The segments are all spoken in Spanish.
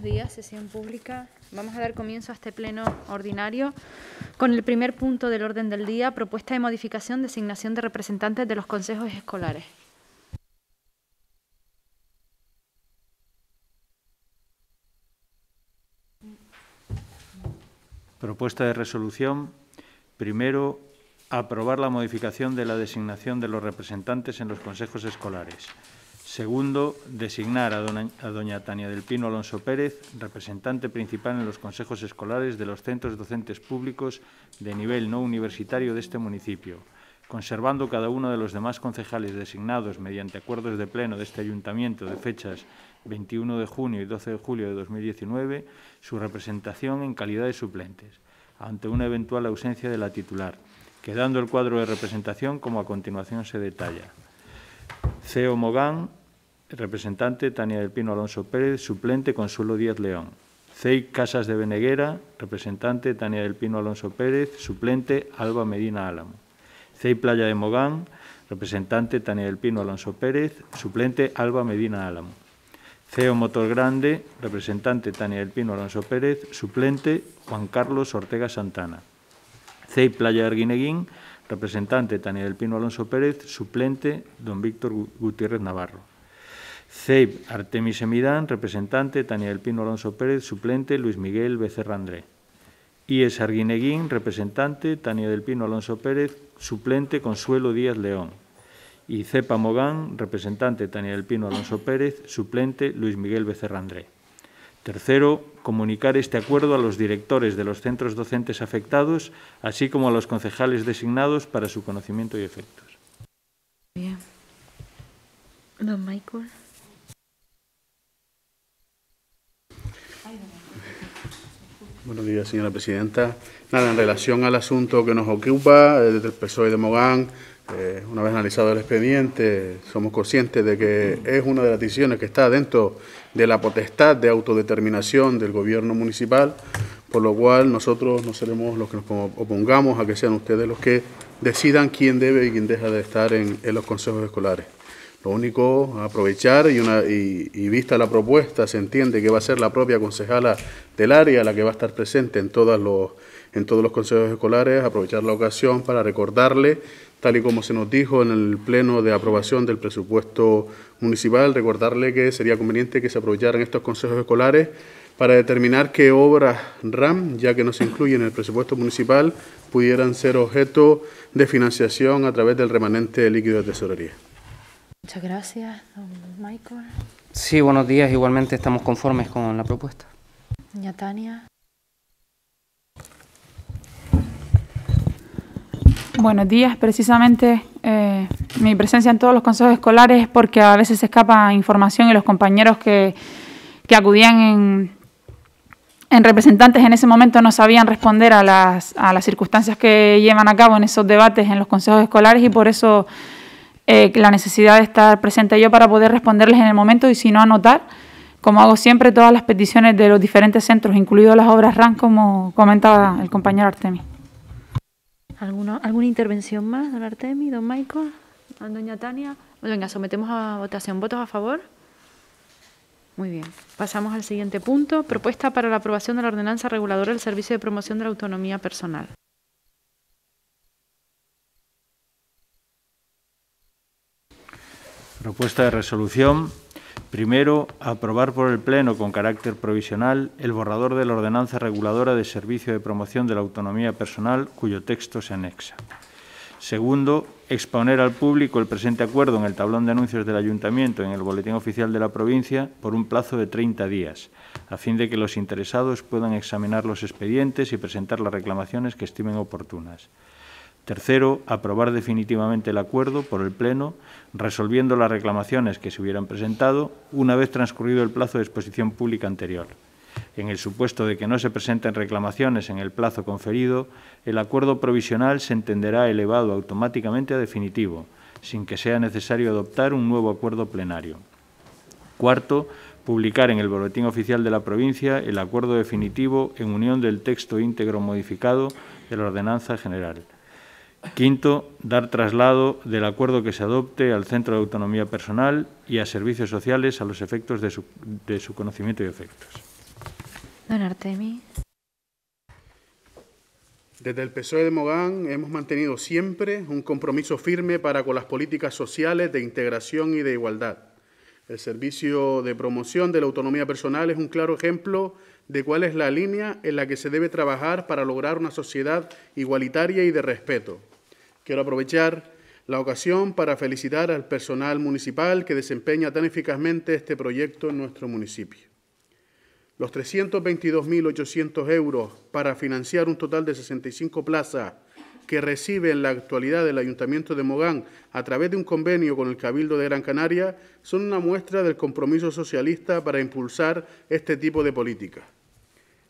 buenos días, sesión pública. Vamos a dar comienzo a este pleno ordinario con el primer punto del orden del día, propuesta de modificación, designación de representantes de los consejos escolares. Propuesta de resolución. Primero, aprobar la modificación de la designación de los representantes en los consejos escolares. Segundo, designar a, doña Tania del Pino Alonso Pérez, representante principal en los consejos escolares de los centros docentes públicos de nivel no universitario de este municipio, conservando cada uno de los demás concejales designados mediante acuerdos de pleno de este ayuntamiento de fechas 21 de junio y 12 de julio de 2019 su representación en calidad de suplentes, ante una eventual ausencia de la titular, quedando el cuadro de representación como a continuación se detalla. CEO Mogán, representante Tania del Pino Alonso Pérez, suplente Consuelo Díaz León. CEI Casas de Beneguera, representante Tania del Pino Alonso Pérez, suplente Alba Medina Álamo. CEI Playa de Mogán, representante Tania del Pino Alonso Pérez, suplente Alba Medina Álamo. CEO Motor Grande, representante Tania del Pino Alonso Pérez, suplente Juan Carlos Ortega Santana. CEI Playa de Arguineguín, representante Tania del Pino Alonso Pérez, suplente don Víctor Gutiérrez Navarro. CEIP, Artemis Emidán, representante, Tania del Pino Alonso Pérez, suplente, Luis Miguel Becerrandré. Y IES representante, Tania del Pino Alonso Pérez, suplente, Consuelo Díaz León. Y Cepa Mogán, representante, Tania del Pino Alonso Pérez, suplente, Luis Miguel Becerrandré. Tercero, comunicar este acuerdo a los directores de los centros docentes afectados, así como a los concejales designados para su conocimiento y efectos. Bien. Don Michael. Buenos días, señora presidenta. Nada, en relación al asunto que nos ocupa, eh, desde el PSOE de Mogán, eh, una vez analizado el expediente, somos conscientes de que es una de las decisiones que está dentro de la potestad de autodeterminación del gobierno municipal, por lo cual nosotros no seremos los que nos opongamos a que sean ustedes los que decidan quién debe y quién deja de estar en los consejos escolares. Lo único, aprovechar y, una, y, vista la propuesta, se entiende que va a ser la propia concejala del área la que va a estar presente en, los, en todos los consejos escolares, aprovechar la ocasión para recordarle, tal y como se nos dijo en el pleno de aprobación del presupuesto municipal, recordarle que sería conveniente que se aprovecharan estos consejos escolares para determinar qué obras RAM, ya que no se incluyen en el presupuesto municipal, pudieran ser objeto de financiación a través del remanente líquido de tesorería. Muchas gracias, Michael. Sí, buenos días. Igualmente estamos conformes con la propuesta. Doña Tania. Buenos días. Precisamente eh, mi presencia en todos los consejos escolares es porque a veces se escapa información y los compañeros que, acudían en, en, representantes en ese momento no sabían responder a las circunstancias que llevan a cabo en esos debates en los consejos escolares y por eso eh, la necesidad de estar presente yo para poder responderles en el momento y si no anotar, como hago siempre, todas las peticiones de los diferentes centros, incluidas las obras RAN, como comentaba el compañero Artemis. ¿Alguna, intervención más, don Artemis, don Michael, ah, doña Tania? Venga, sometemos a votación. ¿Votos a favor? Muy bien. Pasamos al siguiente punto. Propuesta para la aprobación de la ordenanza reguladora del Servicio de Promoción de la Autonomía Personal. Propuesta de resolución. Primero, aprobar por el Pleno con carácter provisional el borrador de la ordenanza reguladora de servicio de promoción de la autonomía personal, cuyo texto se anexa. Segundo, exponer al público el presente acuerdo en el tablón de anuncios del Ayuntamiento en el Boletín Oficial de la provincia por un plazo de 30 días, a fin de que los interesados puedan examinar los expedientes y presentar las reclamaciones que estimen oportunas. Tercero, aprobar definitivamente el acuerdo por el Pleno, resolviendo las reclamaciones que se hubieran presentado una vez transcurrido el plazo de exposición pública anterior. En el supuesto de que no se presenten reclamaciones en el plazo conferido, el acuerdo provisional se entenderá elevado automáticamente a definitivo, sin que sea necesario adoptar un nuevo acuerdo plenario. Cuarto, publicar en el Boletín Oficial de la Provincia el acuerdo definitivo en unión del texto íntegro modificado de la Ordenanza General. Quinto, dar traslado del acuerdo que se adopte al Centro de Autonomía Personal y a servicios sociales a los efectos de su, conocimiento y efectos. Don Artemi. Desde el PSOE de Mogán hemos mantenido siempre un compromiso firme para con las políticas sociales de integración y de igualdad. El servicio de promoción de la autonomía personal es un claro ejemplo de cuál es la línea en la que se debe trabajar para lograr una sociedad igualitaria y de respeto. Quiero aprovechar la ocasión para felicitar al personal municipal que desempeña tan eficazmente este proyecto en nuestro municipio. Los 322.800 euros para financiar un total de 65 plazas que recibe en la actualidad el Ayuntamiento de Mogán a través de un convenio con el Cabildo de Gran Canaria son una muestra del compromiso socialista para impulsar este tipo de política.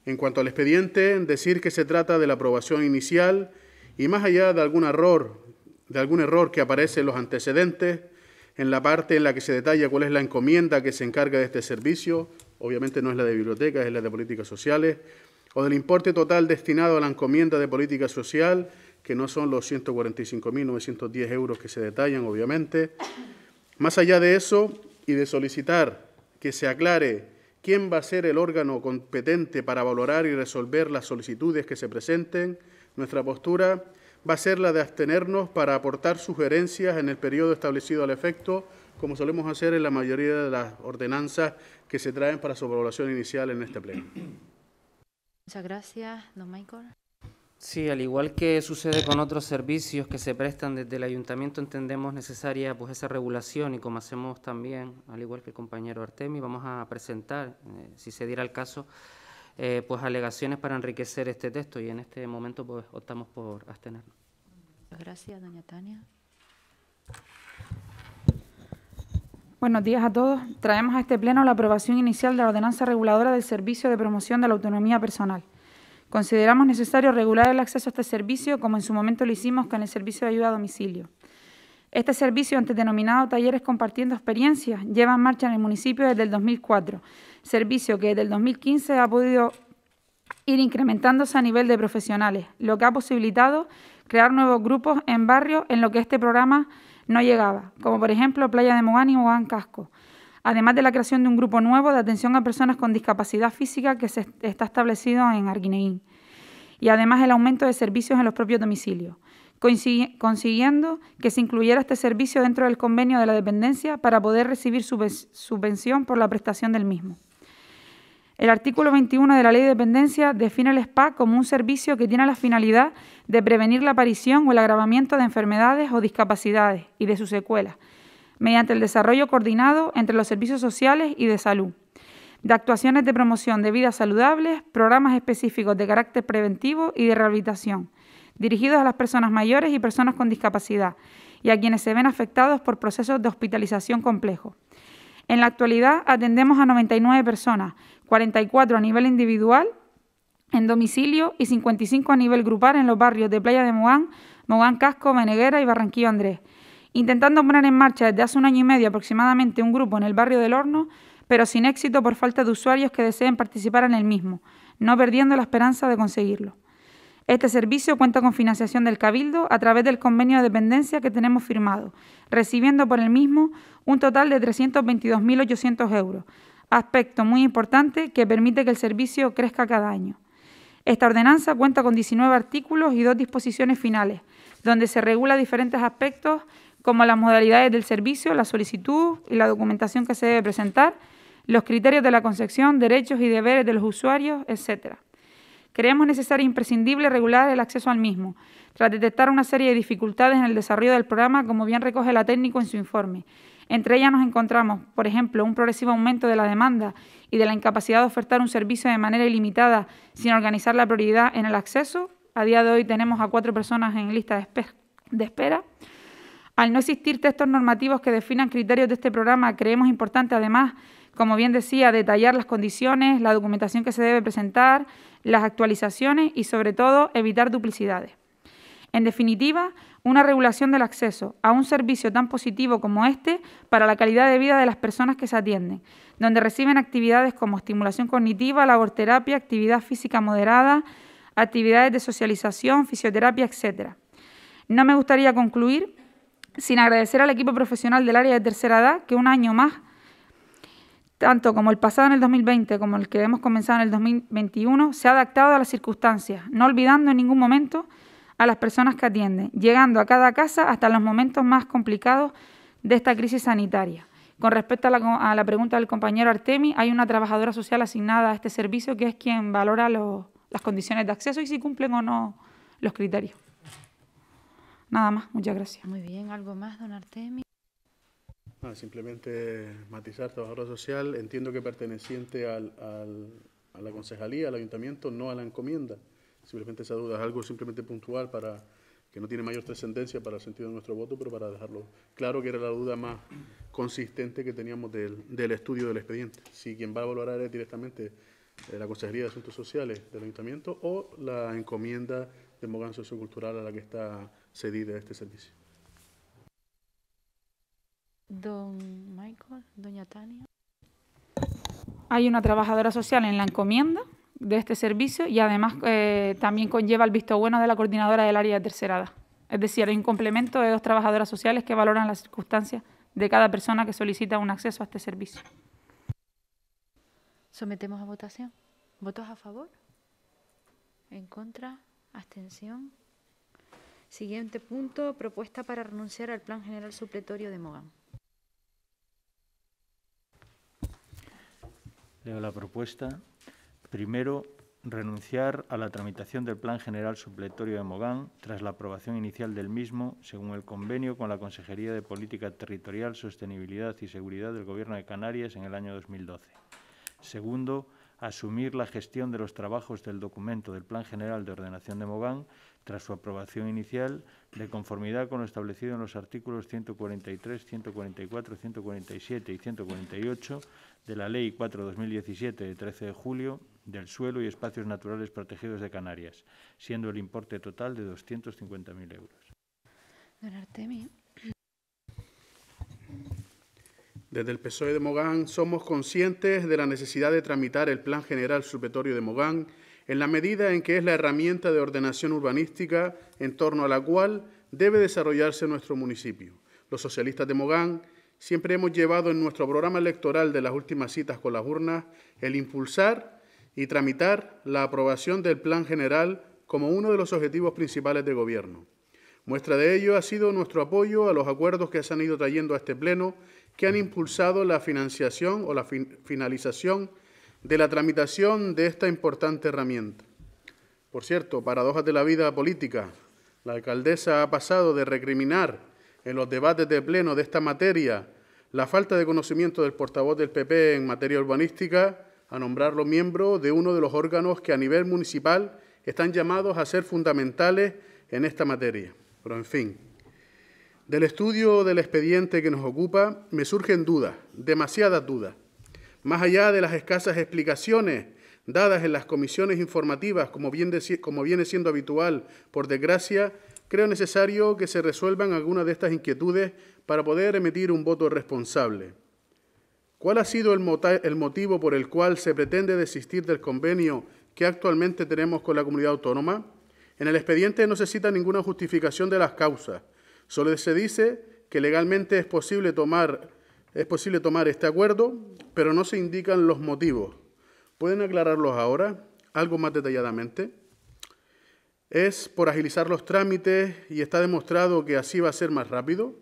En cuanto al expediente, decir que se trata de la aprobación inicial y más allá de algún error, de algún error que aparece en los antecedentes, en la parte en la que se detalla cuál es la encomienda que se encarga de este servicio, obviamente no es la de bibliotecas, es la de políticas sociales, o del importe total destinado a la encomienda de política social, que no son los 145.910 euros que se detallan, obviamente. Más allá de eso, y de solicitar que se aclare quién va a ser el órgano competente para valorar y resolver las solicitudes que se presenten, nuestra postura va a ser la de abstenernos para aportar sugerencias en el periodo establecido al efecto, como solemos hacer en la mayoría de las ordenanzas que se traen para su aprobación inicial en este pleno. Muchas gracias, don Michael. Sí, al igual que sucede con otros servicios que se prestan desde el ayuntamiento, entendemos necesaria pues esa regulación y como hacemos también, al igual que el compañero Artemi, vamos a presentar, eh, si se diera el caso, eh, pues alegaciones para enriquecer este texto y en este momento pues optamos por abstenernos. Gracias, doña Tania. Buenos días a todos. Traemos a este pleno la aprobación inicial de la ordenanza reguladora del Servicio de Promoción de la Autonomía Personal. Consideramos necesario regular el acceso a este servicio como en su momento lo hicimos con el servicio de ayuda a domicilio. Este servicio, antes denominado Talleres Compartiendo Experiencias, lleva en marcha en el municipio desde el 2004, servicio que desde el 2015 ha podido ir incrementándose a nivel de profesionales, lo que ha posibilitado crear nuevos grupos en barrios en los que este programa no llegaba, como por ejemplo Playa de Mogán y Mogán Casco, además de la creación de un grupo nuevo de atención a personas con discapacidad física que se está establecido en Arguineín y además el aumento de servicios en los propios domicilios consiguiendo que se incluyera este servicio dentro del convenio de la dependencia para poder recibir subvención por la prestación del mismo. El artículo 21 de la Ley de Dependencia define el SPA como un servicio que tiene la finalidad de prevenir la aparición o el agravamiento de enfermedades o discapacidades y de sus secuelas, mediante el desarrollo coordinado entre los servicios sociales y de salud, de actuaciones de promoción de vidas saludables, programas específicos de carácter preventivo y de rehabilitación, dirigidos a las personas mayores y personas con discapacidad, y a quienes se ven afectados por procesos de hospitalización complejos. En la actualidad atendemos a 99 personas, 44 a nivel individual en domicilio y 55 a nivel grupal en los barrios de Playa de Mogán, Mogán Casco, Meneguera y Barranquillo Andrés. Intentando poner en marcha desde hace un año y medio aproximadamente un grupo en el barrio del Horno, pero sin éxito por falta de usuarios que deseen participar en el mismo, no perdiendo la esperanza de conseguirlo. Este servicio cuenta con financiación del Cabildo a través del convenio de dependencia que tenemos firmado, recibiendo por el mismo un total de 322.800 euros, aspecto muy importante que permite que el servicio crezca cada año. Esta ordenanza cuenta con 19 artículos y dos disposiciones finales, donde se regula diferentes aspectos como las modalidades del servicio, la solicitud y la documentación que se debe presentar, los criterios de la concepción, derechos y deberes de los usuarios, etcétera creemos necesario e imprescindible regular el acceso al mismo, tras detectar una serie de dificultades en el desarrollo del programa, como bien recoge la técnico en su informe. Entre ellas nos encontramos, por ejemplo, un progresivo aumento de la demanda y de la incapacidad de ofertar un servicio de manera ilimitada sin organizar la prioridad en el acceso. A día de hoy tenemos a cuatro personas en lista de, de espera. Al no existir textos normativos que definan criterios de este programa, creemos importante además, como bien decía, detallar las condiciones, la documentación que se debe presentar, las actualizaciones y, sobre todo, evitar duplicidades. En definitiva, una regulación del acceso a un servicio tan positivo como este para la calidad de vida de las personas que se atienden, donde reciben actividades como estimulación cognitiva, laborterapia, actividad física moderada, actividades de socialización, fisioterapia, etc. No me gustaría concluir sin agradecer al equipo profesional del área de tercera edad que un año más tanto como el pasado en el 2020 como el que hemos comenzado en el 2021, se ha adaptado a las circunstancias, no olvidando en ningún momento a las personas que atienden, llegando a cada casa hasta los momentos más complicados de esta crisis sanitaria. Con respecto a la, pregunta del compañero Artemi, hay una trabajadora social asignada a este servicio que es quien valora las condiciones de acceso y si cumplen o no los criterios. Nada más, muchas gracias. Muy bien, ¿algo más, don Artemi? simplemente matizar, trabajadora social, entiendo que perteneciente a la concejalía, al ayuntamiento, no a la encomienda. Simplemente esa duda es algo simplemente puntual para que no tiene mayor trascendencia para el sentido de nuestro voto, pero para dejarlo claro que era la duda más consistente que teníamos del, estudio del expediente. Si quien va a valorar es directamente eh, la Consejería de Asuntos Sociales del Ayuntamiento o la encomienda de Mogán Sociocultural a la que está cedida este servicio. Don Michael, doña Tania. Hay una trabajadora social en la encomienda de este servicio y además eh, también conlleva el visto bueno de la coordinadora del área tercerada. Es decir, hay un complemento de dos trabajadoras sociales que valoran las circunstancias de cada persona que solicita un acceso a este servicio. Sometemos a votación. ¿Votos a favor? ¿En contra? ¿Abstención? Siguiente punto, propuesta para renunciar al plan general supletorio de Mogán. Leo la propuesta. Primero, renunciar a la tramitación del Plan General Supletorio de Mogán tras la aprobación inicial del mismo, según el convenio con la Consejería de Política Territorial, Sostenibilidad y Seguridad del Gobierno de Canarias en el año 2012. Segundo, asumir la gestión de los trabajos del documento del Plan General de Ordenación de Mogán tras su aprobación inicial, de conformidad con lo establecido en los artículos 143, 144, 147 y 148 de la Ley 4-2017 de 13 de julio del suelo y espacios naturales protegidos de Canarias, siendo el importe total de 250.000 euros. Don Desde el PSOE de Mogán somos conscientes de la necesidad de tramitar el Plan General Supletorio de Mogán en la medida en que es la herramienta de ordenación urbanística en torno a la cual debe desarrollarse nuestro municipio. Los socialistas de Mogán siempre hemos llevado en nuestro programa electoral de las últimas citas con las urnas el impulsar y tramitar la aprobación del Plan General como uno de los objetivos principales de Gobierno. Muestra de ello ha sido nuestro apoyo a los acuerdos que se han ido trayendo a este Pleno, que han impulsado la financiación o la finalización de la tramitación de esta importante herramienta. Por cierto, paradojas de la vida política. La alcaldesa ha pasado de recriminar en los debates de pleno de esta materia la falta de conocimiento del portavoz del PP en materia urbanística a nombrarlo miembro de uno de los órganos que a nivel municipal están llamados a ser fundamentales en esta materia. Pero en fin, del estudio del expediente que nos ocupa me surgen dudas, demasiadas dudas, más allá de las escasas explicaciones dadas en las comisiones informativas, como, viene siendo habitual, por desgracia, creo necesario que se resuelvan algunas de estas inquietudes para poder emitir un voto responsable. ¿Cuál ha sido el, el, motivo por el cual se pretende desistir del convenio que actualmente tenemos con la comunidad autónoma? En el expediente no se cita ninguna justificación de las causas. Solo se dice que legalmente es posible tomar es posible tomar este acuerdo, pero no se indican los motivos. ¿Pueden aclararlos ahora, algo más detalladamente? ¿Es por agilizar los trámites y está demostrado que así va a ser más rápido?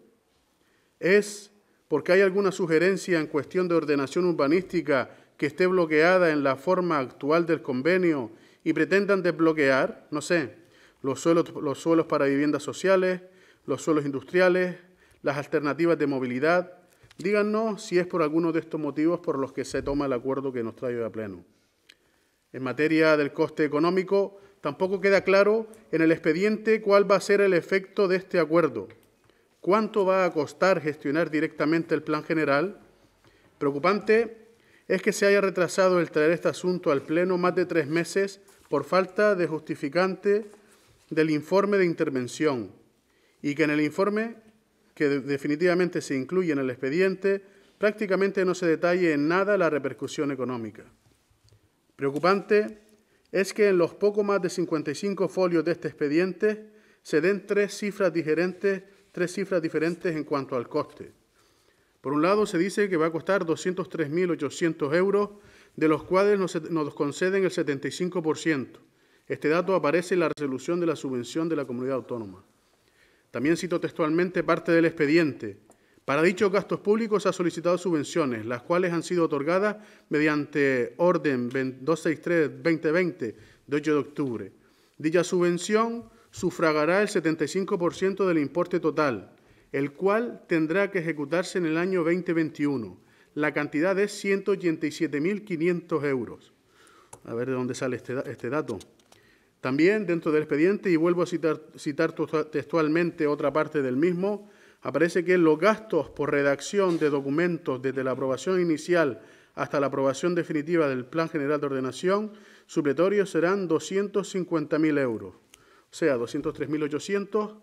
¿Es porque hay alguna sugerencia en cuestión de ordenación urbanística que esté bloqueada en la forma actual del convenio y pretendan desbloquear, no sé, los suelos, los suelos para viviendas sociales, los suelos industriales, las alternativas de movilidad, Díganos si es por alguno de estos motivos por los que se toma el acuerdo que nos trae hoy a pleno. En materia del coste económico, tampoco queda claro en el expediente cuál va a ser el efecto de este acuerdo. ¿Cuánto va a costar gestionar directamente el plan general? Preocupante es que se haya retrasado el traer este asunto al Pleno más de tres meses por falta de justificante del informe de intervención y que en el informe que definitivamente se incluye en el expediente, prácticamente no se detalle en nada la repercusión económica. Preocupante es que en los poco más de 55 folios de este expediente se den tres cifras diferentes, tres cifras diferentes en cuanto al coste. Por un lado, se dice que va a costar 203.800 euros, de los cuales nos conceden el 75%. Este dato aparece en la resolución de la subvención de la comunidad autónoma. También cito textualmente parte del expediente. Para dichos gastos públicos ha solicitado subvenciones, las cuales han sido otorgadas mediante orden 263-2020 de 8 de octubre. Dicha subvención sufragará el 75% del importe total, el cual tendrá que ejecutarse en el año 2021. La cantidad es 187.500 euros. A ver de dónde sale este, este dato. También dentro del expediente, y vuelvo a citar, textualmente otra parte del mismo, aparece que los gastos por redacción de documentos desde la aprobación inicial hasta la aprobación definitiva del Plan General de Ordenación supletorio serán 250.000 euros, o sea, 203.800,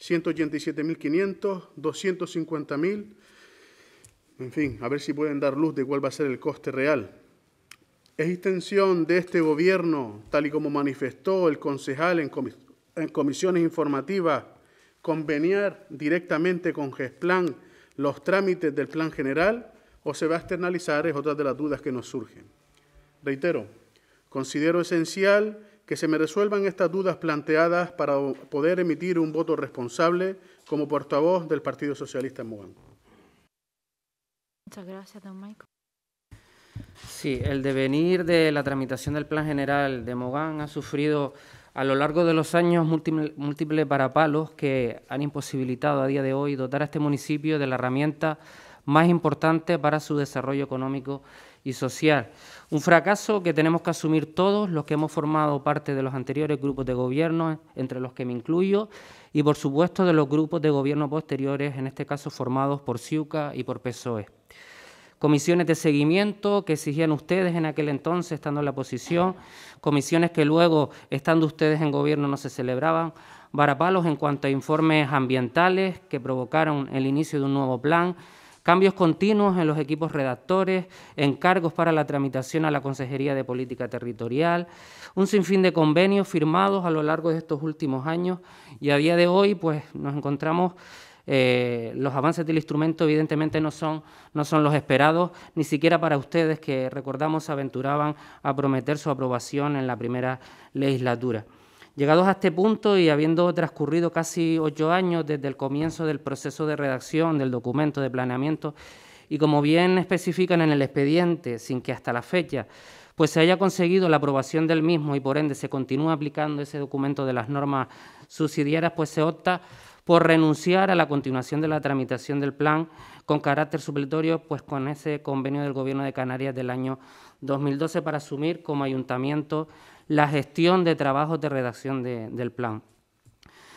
187.500, 250.000. En fin, a ver si pueden dar luz de cuál va a ser el coste real es extensión de este gobierno, tal y como manifestó el concejal en, comisiones informativas, conveniar directamente con GESPLAN los trámites del plan general o se va a externalizar, es otra de las dudas que nos surgen. Reitero, considero esencial que se me resuelvan estas dudas planteadas para poder emitir un voto responsable como portavoz del Partido Socialista en Mogán. Muchas gracias, don Michael. Sí, el devenir de la tramitación del Plan General de Mogán ha sufrido a lo largo de los años múltiples, parapalos que han imposibilitado a día de hoy dotar a este municipio de la herramienta más importante para su desarrollo económico y social. Un fracaso que tenemos que asumir todos los que hemos formado parte de los anteriores grupos de gobierno, entre los que me incluyo, y por supuesto de los grupos de gobierno posteriores, en este caso formados por CIUCA y por PSOE comisiones de seguimiento que exigían ustedes en aquel entonces, estando en la oposición, comisiones que luego, estando ustedes en gobierno, no se celebraban, varapalos en cuanto a informes ambientales que provocaron el inicio de un nuevo plan, cambios continuos en los equipos redactores, encargos para la tramitación a la Consejería de Política Territorial, un sinfín de convenios firmados a lo largo de estos últimos años y a día de hoy pues nos encontramos eh, los avances del instrumento evidentemente no son, no son los esperados, ni siquiera para ustedes que recordamos aventuraban a prometer su aprobación en la primera legislatura. Llegados a este punto y habiendo transcurrido casi ocho años desde el comienzo del proceso de redacción del documento de planeamiento, y como bien especifican en el expediente, sin que hasta la fecha pues se haya conseguido la aprobación del mismo y por ende se continúa aplicando ese documento de las normas subsidiarias, pues se opta por renunciar a la continuación de la tramitación del plan con carácter supletorio, pues con ese convenio del Gobierno de Canarias del año 2012 para asumir como ayuntamiento la gestión de trabajos de redacción del plan.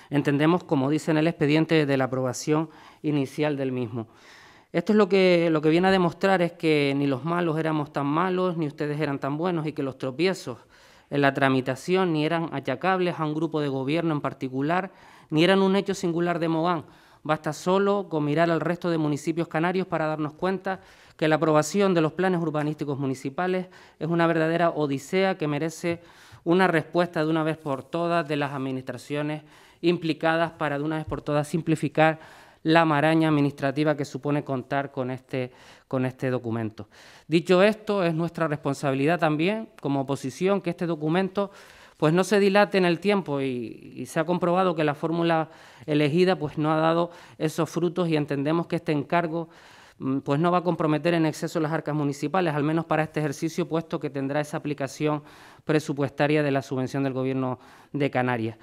Entendemos, como dice en el expediente, de la aprobación inicial del mismo. Esto es lo que, lo que viene a demostrar es que ni los malos éramos tan malos, ni ustedes eran tan buenos, y que los tropiezos en la tramitación ni eran achacables a un grupo de gobierno en particular, ni eran un hecho singular de Mogán. Basta solo con mirar al resto de municipios canarios para darnos cuenta que la aprobación de los planes urbanísticos municipales es una verdadera odisea que merece una respuesta de una vez por todas de las administraciones implicadas para de una vez por todas simplificar la maraña administrativa que supone contar con este, con este documento. Dicho esto, es nuestra responsabilidad también como oposición que este documento pues no se dilate en el tiempo y, se ha comprobado que la fórmula elegida pues no ha dado esos frutos y entendemos que este encargo mm, pues no va a comprometer en exceso las arcas municipales, al menos para este ejercicio, puesto que tendrá esa aplicación presupuestaria de la subvención del Gobierno de Canarias.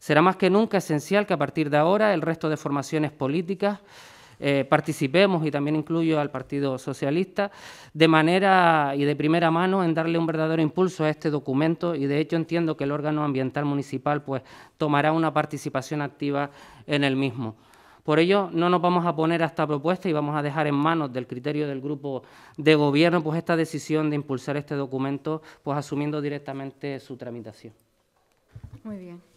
Será más que nunca esencial que a partir de ahora el resto de formaciones políticas eh, participemos, y también incluyo al Partido Socialista, de manera y de primera mano en darle un verdadero impulso a este documento y de hecho entiendo que el órgano ambiental municipal pues tomará una participación activa en el mismo. Por ello, no nos vamos a poner a esta propuesta y vamos a dejar en manos del criterio del grupo de gobierno pues esta decisión de impulsar este documento, pues asumiendo directamente su tramitación. Muy bien.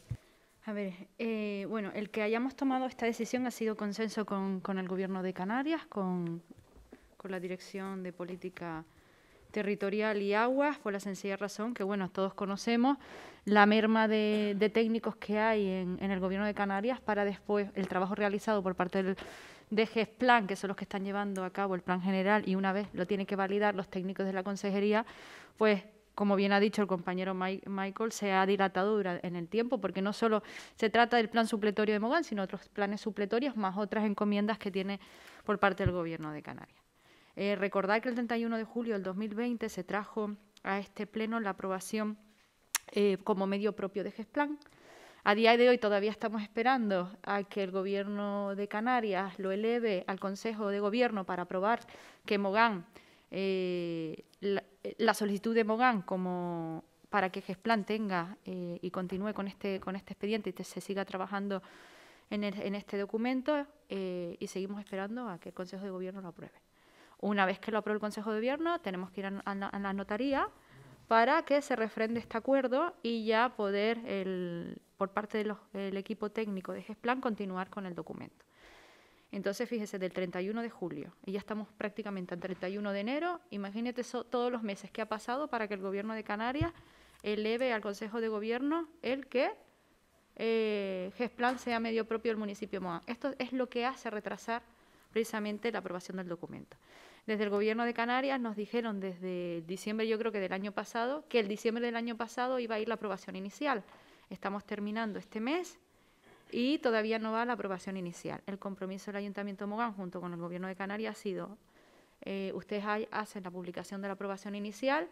A ver, eh, bueno, el que hayamos tomado esta decisión ha sido consenso con, el Gobierno de Canarias, con, la Dirección de Política Territorial y Aguas, fue la sencilla razón que, bueno, todos conocemos la merma de, técnicos que hay en, el Gobierno de Canarias para después el trabajo realizado por parte del de Plan, que son los que están llevando a cabo el plan general y una vez lo tienen que validar los técnicos de la consejería, pues como bien ha dicho el compañero Michael, se ha dilatado en el tiempo, porque no solo se trata del plan supletorio de Mogán, sino otros planes supletorios más otras encomiendas que tiene por parte del Gobierno de Canarias. Eh, recordar que el 31 de julio del 2020 se trajo a este Pleno la aprobación eh, como medio propio de GESPLAN. A día de hoy todavía estamos esperando a que el Gobierno de Canarias lo eleve al Consejo de Gobierno para aprobar que Mogán eh, la, solicitud de Mogán como para que Gesplan tenga eh, y continúe con este, con este expediente y se siga trabajando en, este documento eh, y seguimos esperando a que el Consejo de Gobierno lo apruebe. Una vez que lo apruebe el Consejo de Gobierno, tenemos que ir a, la notaría para que se refrende este acuerdo y ya poder, por parte del equipo técnico de GESPLAN, continuar con el documento. Entonces, fíjese, del 31 de julio, y ya estamos prácticamente al 31 de enero, imagínate todos los meses que ha pasado para que el gobierno de Canarias eleve al Consejo de Gobierno el que eh, GESPLAN sea medio propio del municipio de Moa. Esto es lo que hace retrasar precisamente la aprobación del documento. Desde el Gobierno de Canarias nos dijeron desde diciembre, yo creo que del año pasado, que el diciembre del año pasado iba a ir la aprobación inicial. Estamos terminando este mes y todavía no va a la aprobación inicial. El compromiso del Ayuntamiento de Mogán junto con el Gobierno de Canarias ha sido, eh, ustedes hacen la publicación de la aprobación inicial,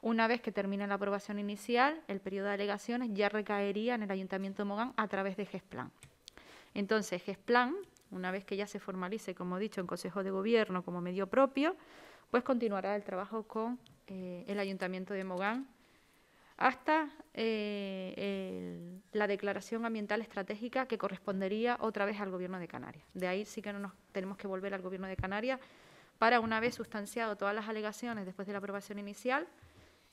una vez que termine la aprobación inicial, el periodo de alegaciones ya recaería en el Ayuntamiento de Mogán a través de GESPLAN. Entonces, GESPLAN, una vez que ya se formalice, como he dicho, en Consejo de Gobierno como medio propio, pues continuará el trabajo con eh, el Ayuntamiento de Mogán hasta eh, la declaración ambiental estratégica que correspondería otra vez al Gobierno de Canarias. De ahí sí que no nos tenemos que volver al Gobierno de Canarias para, una vez sustanciado todas las alegaciones después de la aprobación inicial,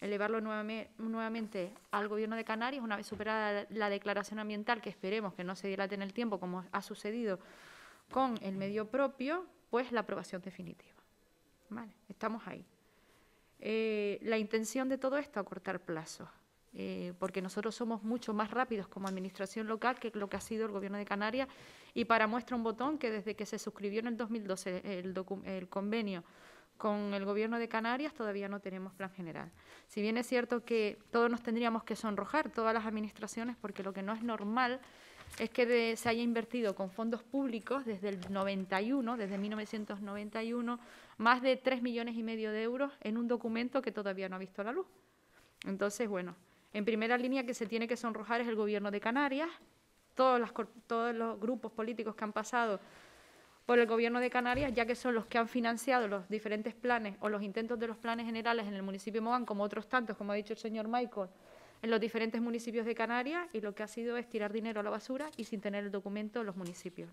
elevarlo nuevamente al Gobierno de Canarias, una vez superada la declaración ambiental, que esperemos que no se dilate en el tiempo, como ha sucedido con el medio propio, pues la aprobación definitiva. Vale, estamos ahí. Eh, la intención de todo esto, es cortar plazos. Eh, porque nosotros somos mucho más rápidos como administración local que lo que ha sido el Gobierno de Canarias. Y para muestra un botón que desde que se suscribió en el 2012 el, convenio con el Gobierno de Canarias todavía no tenemos plan general. Si bien es cierto que todos nos tendríamos que sonrojar, todas las administraciones, porque lo que no es normal es que se haya invertido con fondos públicos desde el 91, desde 1991, más de 3 millones y medio de euros en un documento que todavía no ha visto la luz. Entonces, bueno, en primera línea que se tiene que sonrojar es el gobierno de Canarias, todos, los grupos políticos que han pasado por el Gobierno de Canarias, ya que son los que han financiado los diferentes planes o los intentos de los planes generales en el municipio de Mogán, como otros tantos, como ha dicho el señor Michael, en los diferentes municipios de Canarias, y lo que ha sido es tirar dinero a la basura y sin tener el documento los municipios.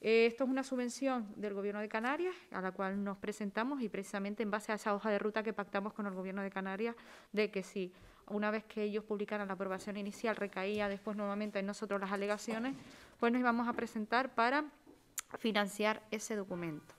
Eh, esto es una subvención del Gobierno de Canarias, a la cual nos presentamos, y precisamente en base a esa hoja de ruta que pactamos con el Gobierno de Canarias, de que si una vez que ellos publicaran la aprobación inicial, recaía después nuevamente en nosotros las alegaciones, pues nos íbamos a presentar para financiar ese documento.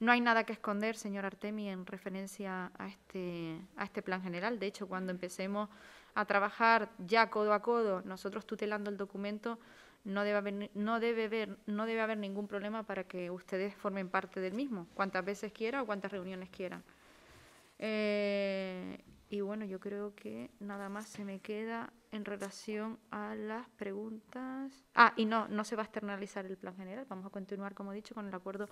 No hay nada que esconder, señor Artemi, en referencia a este, a este plan general. De hecho, cuando empecemos a trabajar ya codo a codo, nosotros tutelando el documento, no debe, haber, no, debe haber, no debe haber ningún problema para que ustedes formen parte del mismo, cuantas veces quiera o cuantas reuniones quieran. Eh, y bueno, yo creo que nada más se me queda en relación a las preguntas. Ah, y no, no se va a externalizar el plan general. Vamos a continuar, como he dicho, con el acuerdo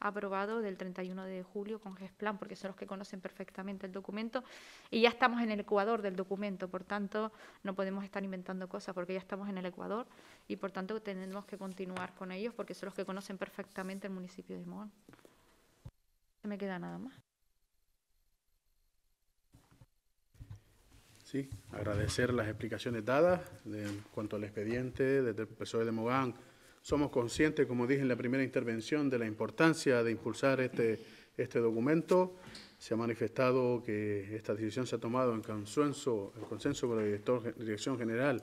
aprobado del 31 de julio con GESPLAN, porque son los que conocen perfectamente el documento. Y ya estamos en el Ecuador del documento, por tanto, no podemos estar inventando cosas, porque ya estamos en el Ecuador y, por tanto, tenemos que continuar con ellos, porque son los que conocen perfectamente el municipio de Mogán. Se me queda nada más. Sí, agradecer las explicaciones dadas en cuanto al expediente desde el PSOE de Mogán. Somos conscientes, como dije en la primera intervención, de la importancia de impulsar este, este documento. Se ha manifestado que esta decisión se ha tomado en consenso, en consenso con la Dirección General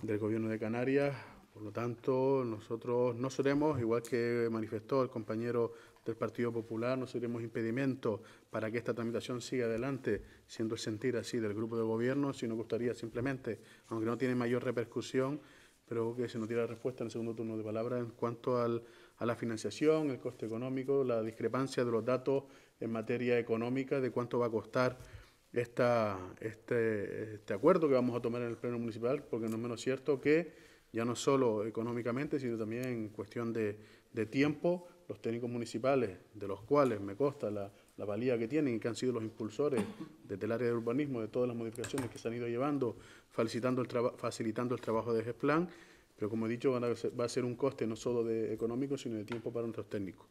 del Gobierno de Canarias. Por lo tanto, nosotros no seremos, igual que manifestó el compañero del Partido Popular no seremos impedimento para que esta tramitación siga adelante, siendo el sentir así del grupo de gobierno, si nos gustaría simplemente, aunque no tiene mayor repercusión, pero que se nos diera respuesta en el segundo turno de palabra en cuanto a la financiación, el coste económico, la discrepancia de los datos en materia económica, de cuánto va a costar esta, este, este, acuerdo que vamos a tomar en el Pleno Municipal, porque no es menos cierto que ya no solo económicamente, sino también en cuestión de, de tiempo, los técnicos municipales, de los cuales me consta la, valía que tienen y que han sido los impulsores desde el área de urbanismo de todas las modificaciones que se han ido llevando, facilitando el, facilitando el trabajo de GESPLAN, pero como he dicho, va a ser un coste no solo de económico, sino de tiempo para nuestros técnicos.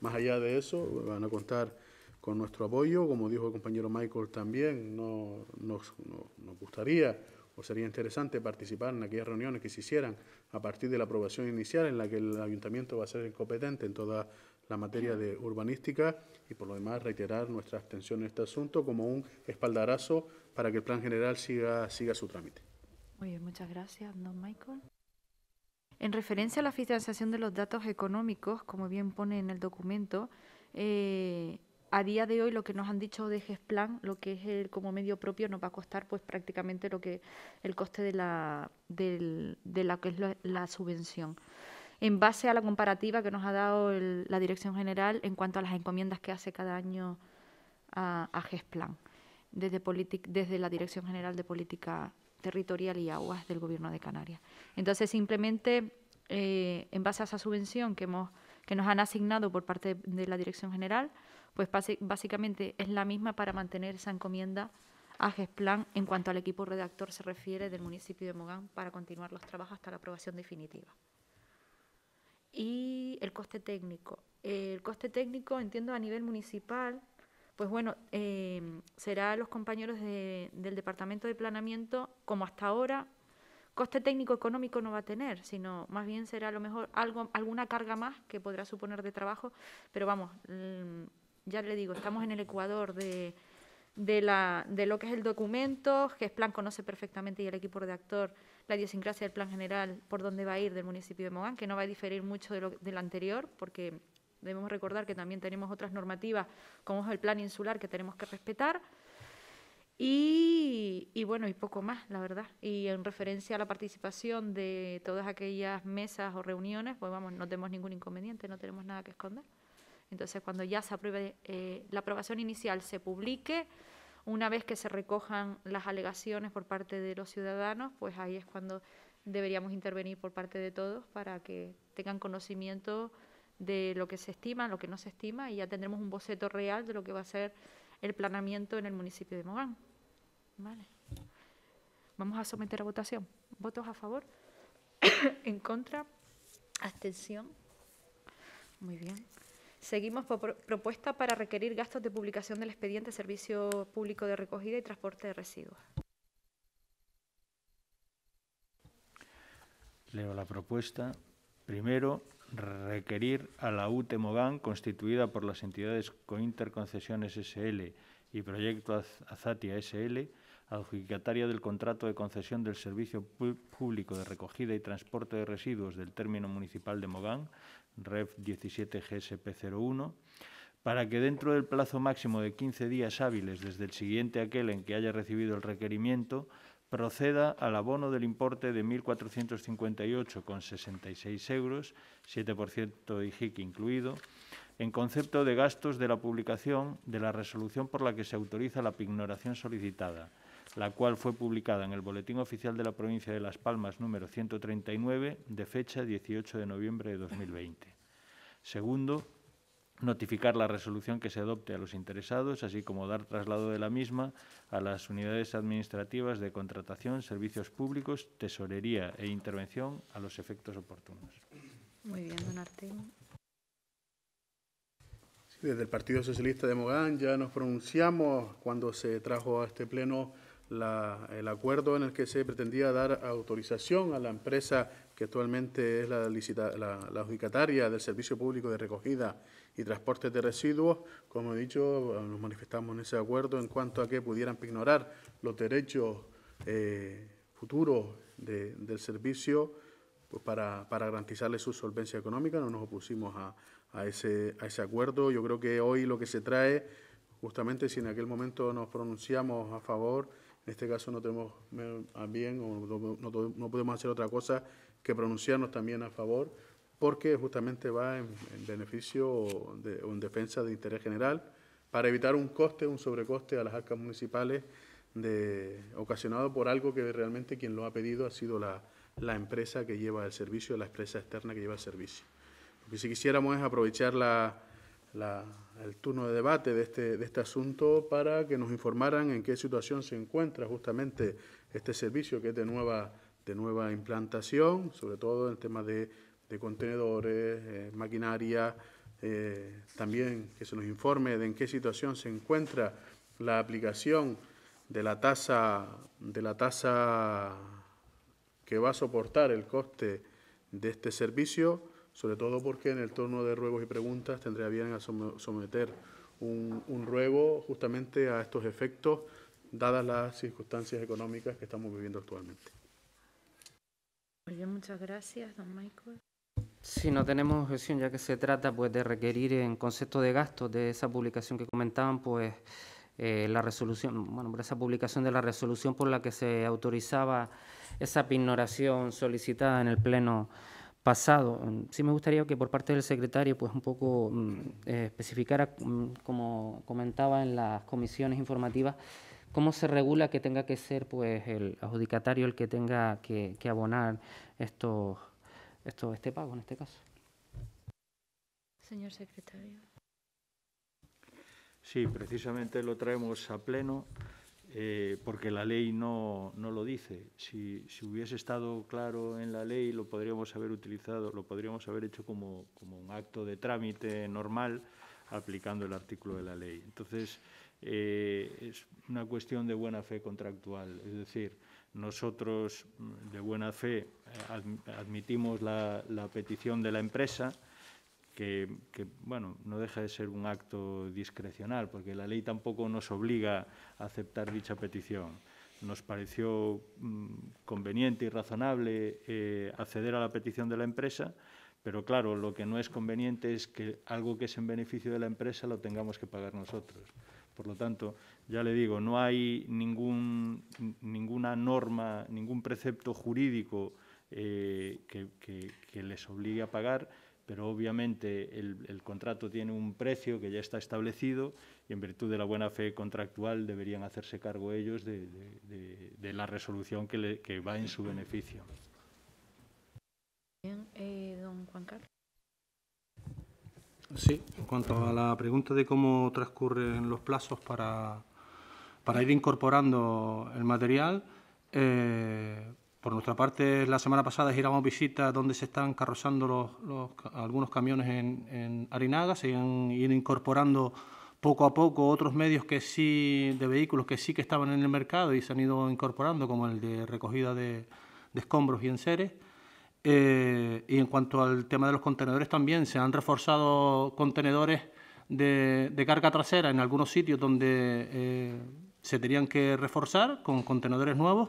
Más allá de eso, van a contar con nuestro apoyo, como dijo el compañero Michael también, no, nos gustaría pues sería interesante participar en aquellas reuniones que se hicieran a partir de la aprobación inicial en la que el ayuntamiento va a ser competente en toda la materia de urbanística y por lo demás reiterar nuestra abstención en este asunto como un espaldarazo para que el plan general siga, siga su trámite. Muy bien, muchas gracias, don Michael. En referencia a la financiación de los datos económicos, como bien pone en el documento, eh, a día de hoy lo que nos han dicho de Gesplan, lo que es el como medio propio, nos va a costar pues prácticamente lo que el coste de la, de la que es la, subvención. En base a la comparativa que nos ha dado la Dirección General en cuanto a las encomiendas que hace cada año a, Gesplan, desde, desde la Dirección General de Política Territorial y Aguas del Gobierno de Canarias. Entonces, simplemente eh, en base a esa subvención que, que nos han asignado por parte de la Dirección General, pues básicamente es la misma para mantener esa encomienda a GESPLAN en cuanto al equipo redactor se refiere del municipio de Mogán para continuar los trabajos hasta la aprobación definitiva. Y el coste técnico. El coste técnico, entiendo, a nivel municipal, pues bueno, em, será los compañeros del Departamento de Planeamiento, como hasta ahora, coste técnico económico no va a tener, sino más bien será a lo mejor algo, alguna carga más que podrá suponer de trabajo, pero vamos, ya le digo, estamos en el Ecuador de, de, la, de lo que es el documento, que es Plan conoce perfectamente y el equipo redactor la idiosincrasia del plan general por dónde va a ir del municipio de Mogán, que no va a diferir mucho de lo, del anterior, porque debemos recordar que también tenemos otras normativas, como es el plan insular, que tenemos que respetar. y, bueno, y poco más, la verdad. Y en referencia a la participación de todas aquellas mesas o reuniones, pues vamos, no tenemos ningún inconveniente, no tenemos nada que esconder. Entonces, cuando ya se apruebe eh, la aprobación inicial, se publique, una vez que se recojan las alegaciones por parte de los ciudadanos, pues ahí es cuando deberíamos intervenir por parte de todos para que tengan conocimiento de lo que se estima, lo que no se estima, y ya tendremos un boceto real de lo que va a ser el planeamiento en el municipio de Mogán. Vale. Vamos a someter a votación. ¿Votos a favor? ¿En contra? ¿Abstención? Muy bien. Seguimos por propuesta para requerir gastos de publicación del expediente Servicio Público de Recogida y Transporte de Residuos. Leo la propuesta. Primero, requerir a la UTEMOGAN, constituida por las entidades Cointerconcesiones SL y Proyecto Azatia SL, adjudicataria del contrato de concesión del servicio público de recogida y transporte de residuos del término municipal de Mogán, REF 17 GSP01, para que dentro del plazo máximo de 15 días hábiles desde el siguiente aquel en que haya recibido el requerimiento, proceda al abono del importe de 1.458,66 euros, 7% de IGIC incluido, en concepto de gastos de la publicación de la resolución por la que se autoriza la pignoración solicitada, la cual fue publicada en el Boletín Oficial de la Provincia de Las Palmas número 139 de fecha 18 de noviembre de 2020. Segundo, notificar la resolución que se adopte a los interesados, así como dar traslado de la misma a las unidades administrativas de contratación, servicios públicos, tesorería e intervención a los efectos oportunos. Muy bien, don desde el Partido Socialista de Mogán ya nos pronunciamos cuando se trajo a este pleno el acuerdo en el que se pretendía dar autorización a la empresa que actualmente es la, licita, adjudicataria del Servicio Público de Recogida y Transporte de Residuos. Como he dicho, eh, nos manifestamos en ese acuerdo en cuanto a que pudieran ignorar los derechos eh, futuros del servicio pues, para, garantizarle su solvencia económica. No nos opusimos a, a, ese, a ese acuerdo. Yo creo que hoy lo que se trae, justamente si en aquel momento nos pronunciamos a favor, en este caso no tenemos bien o no, podemos hacer otra cosa que pronunciarnos también a favor porque justamente va en, beneficio o, en defensa de interés general para evitar un coste, un sobrecoste a las arcas municipales de, ocasionado por algo que realmente quien lo ha pedido ha sido la, empresa que lleva el servicio, la empresa externa que lleva el servicio. si quisiéramos aprovechar la, la el turno de debate de este, de este asunto para que nos informaran en qué situación se encuentra justamente este servicio que es de nueva, de nueva implantación, sobre todo en temas de, de contenedores, eh, maquinaria, eh, también que se nos informe de en qué situación se encuentra la aplicación de la tasa de la tasa que va a soportar el coste de este servicio sobre todo porque en el turno de ruegos y preguntas tendría bien a someter un, ruego justamente a estos efectos, dadas las circunstancias económicas que estamos viviendo actualmente. muchas gracias, don Michael. Si no tenemos objeción, ya que se trata pues, de requerir en concepto de gastos de esa publicación que comentaban, pues eh, la resolución, bueno, esa publicación de la resolución por la que se autorizaba esa pignoración solicitada en el Pleno pasado. Mm, sí me gustaría que por parte del secretario, pues un poco mm, eh, especificara, mm, como comentaba en las comisiones informativas, cómo se regula que tenga que ser pues el adjudicatario el que tenga que, abonar estos, esto, este pago en este caso. Señor secretario. Sí, precisamente lo traemos a pleno. Eh, porque la ley no, no lo dice. Si, si, hubiese estado claro en la ley, lo podríamos haber utilizado, lo podríamos haber hecho como, un acto de trámite normal aplicando el artículo de la ley. Entonces, eh, es una cuestión de buena fe contractual. Es decir, nosotros de buena fe eh, admitimos la petición de la empresa que, bueno, no deja de ser un acto discrecional, porque la ley tampoco nos obliga a aceptar dicha petición. Nos pareció mm, conveniente y razonable eh, acceder a la petición de la empresa, pero claro, lo que no es conveniente es que algo que es en beneficio de la empresa lo tengamos que pagar nosotros. Por lo tanto, ya le digo, no hay ninguna norma, ningún precepto jurídico eh, que les obligue a pagar, pero obviamente el, contrato tiene un precio que ya está establecido y en virtud de la buena fe contractual deberían hacerse cargo ellos de, la resolución que, va en su beneficio. Bien, eh, don Juan Carlos. Sí, en cuanto a la pregunta de cómo transcurren los plazos para, para ir incorporando el material, eh, por nuestra parte, la semana pasada giramos visitas donde se están carrozando los, algunos camiones en, Arinaga, se han ido incorporando poco a poco otros medios que sí, de vehículos que sí que estaban en el mercado y se han ido incorporando, como el de recogida de, escombros y enseres. Eh, y en cuanto al tema de los contenedores también, se han reforzado contenedores de, carga trasera en algunos sitios donde eh, se tenían que reforzar con contenedores nuevos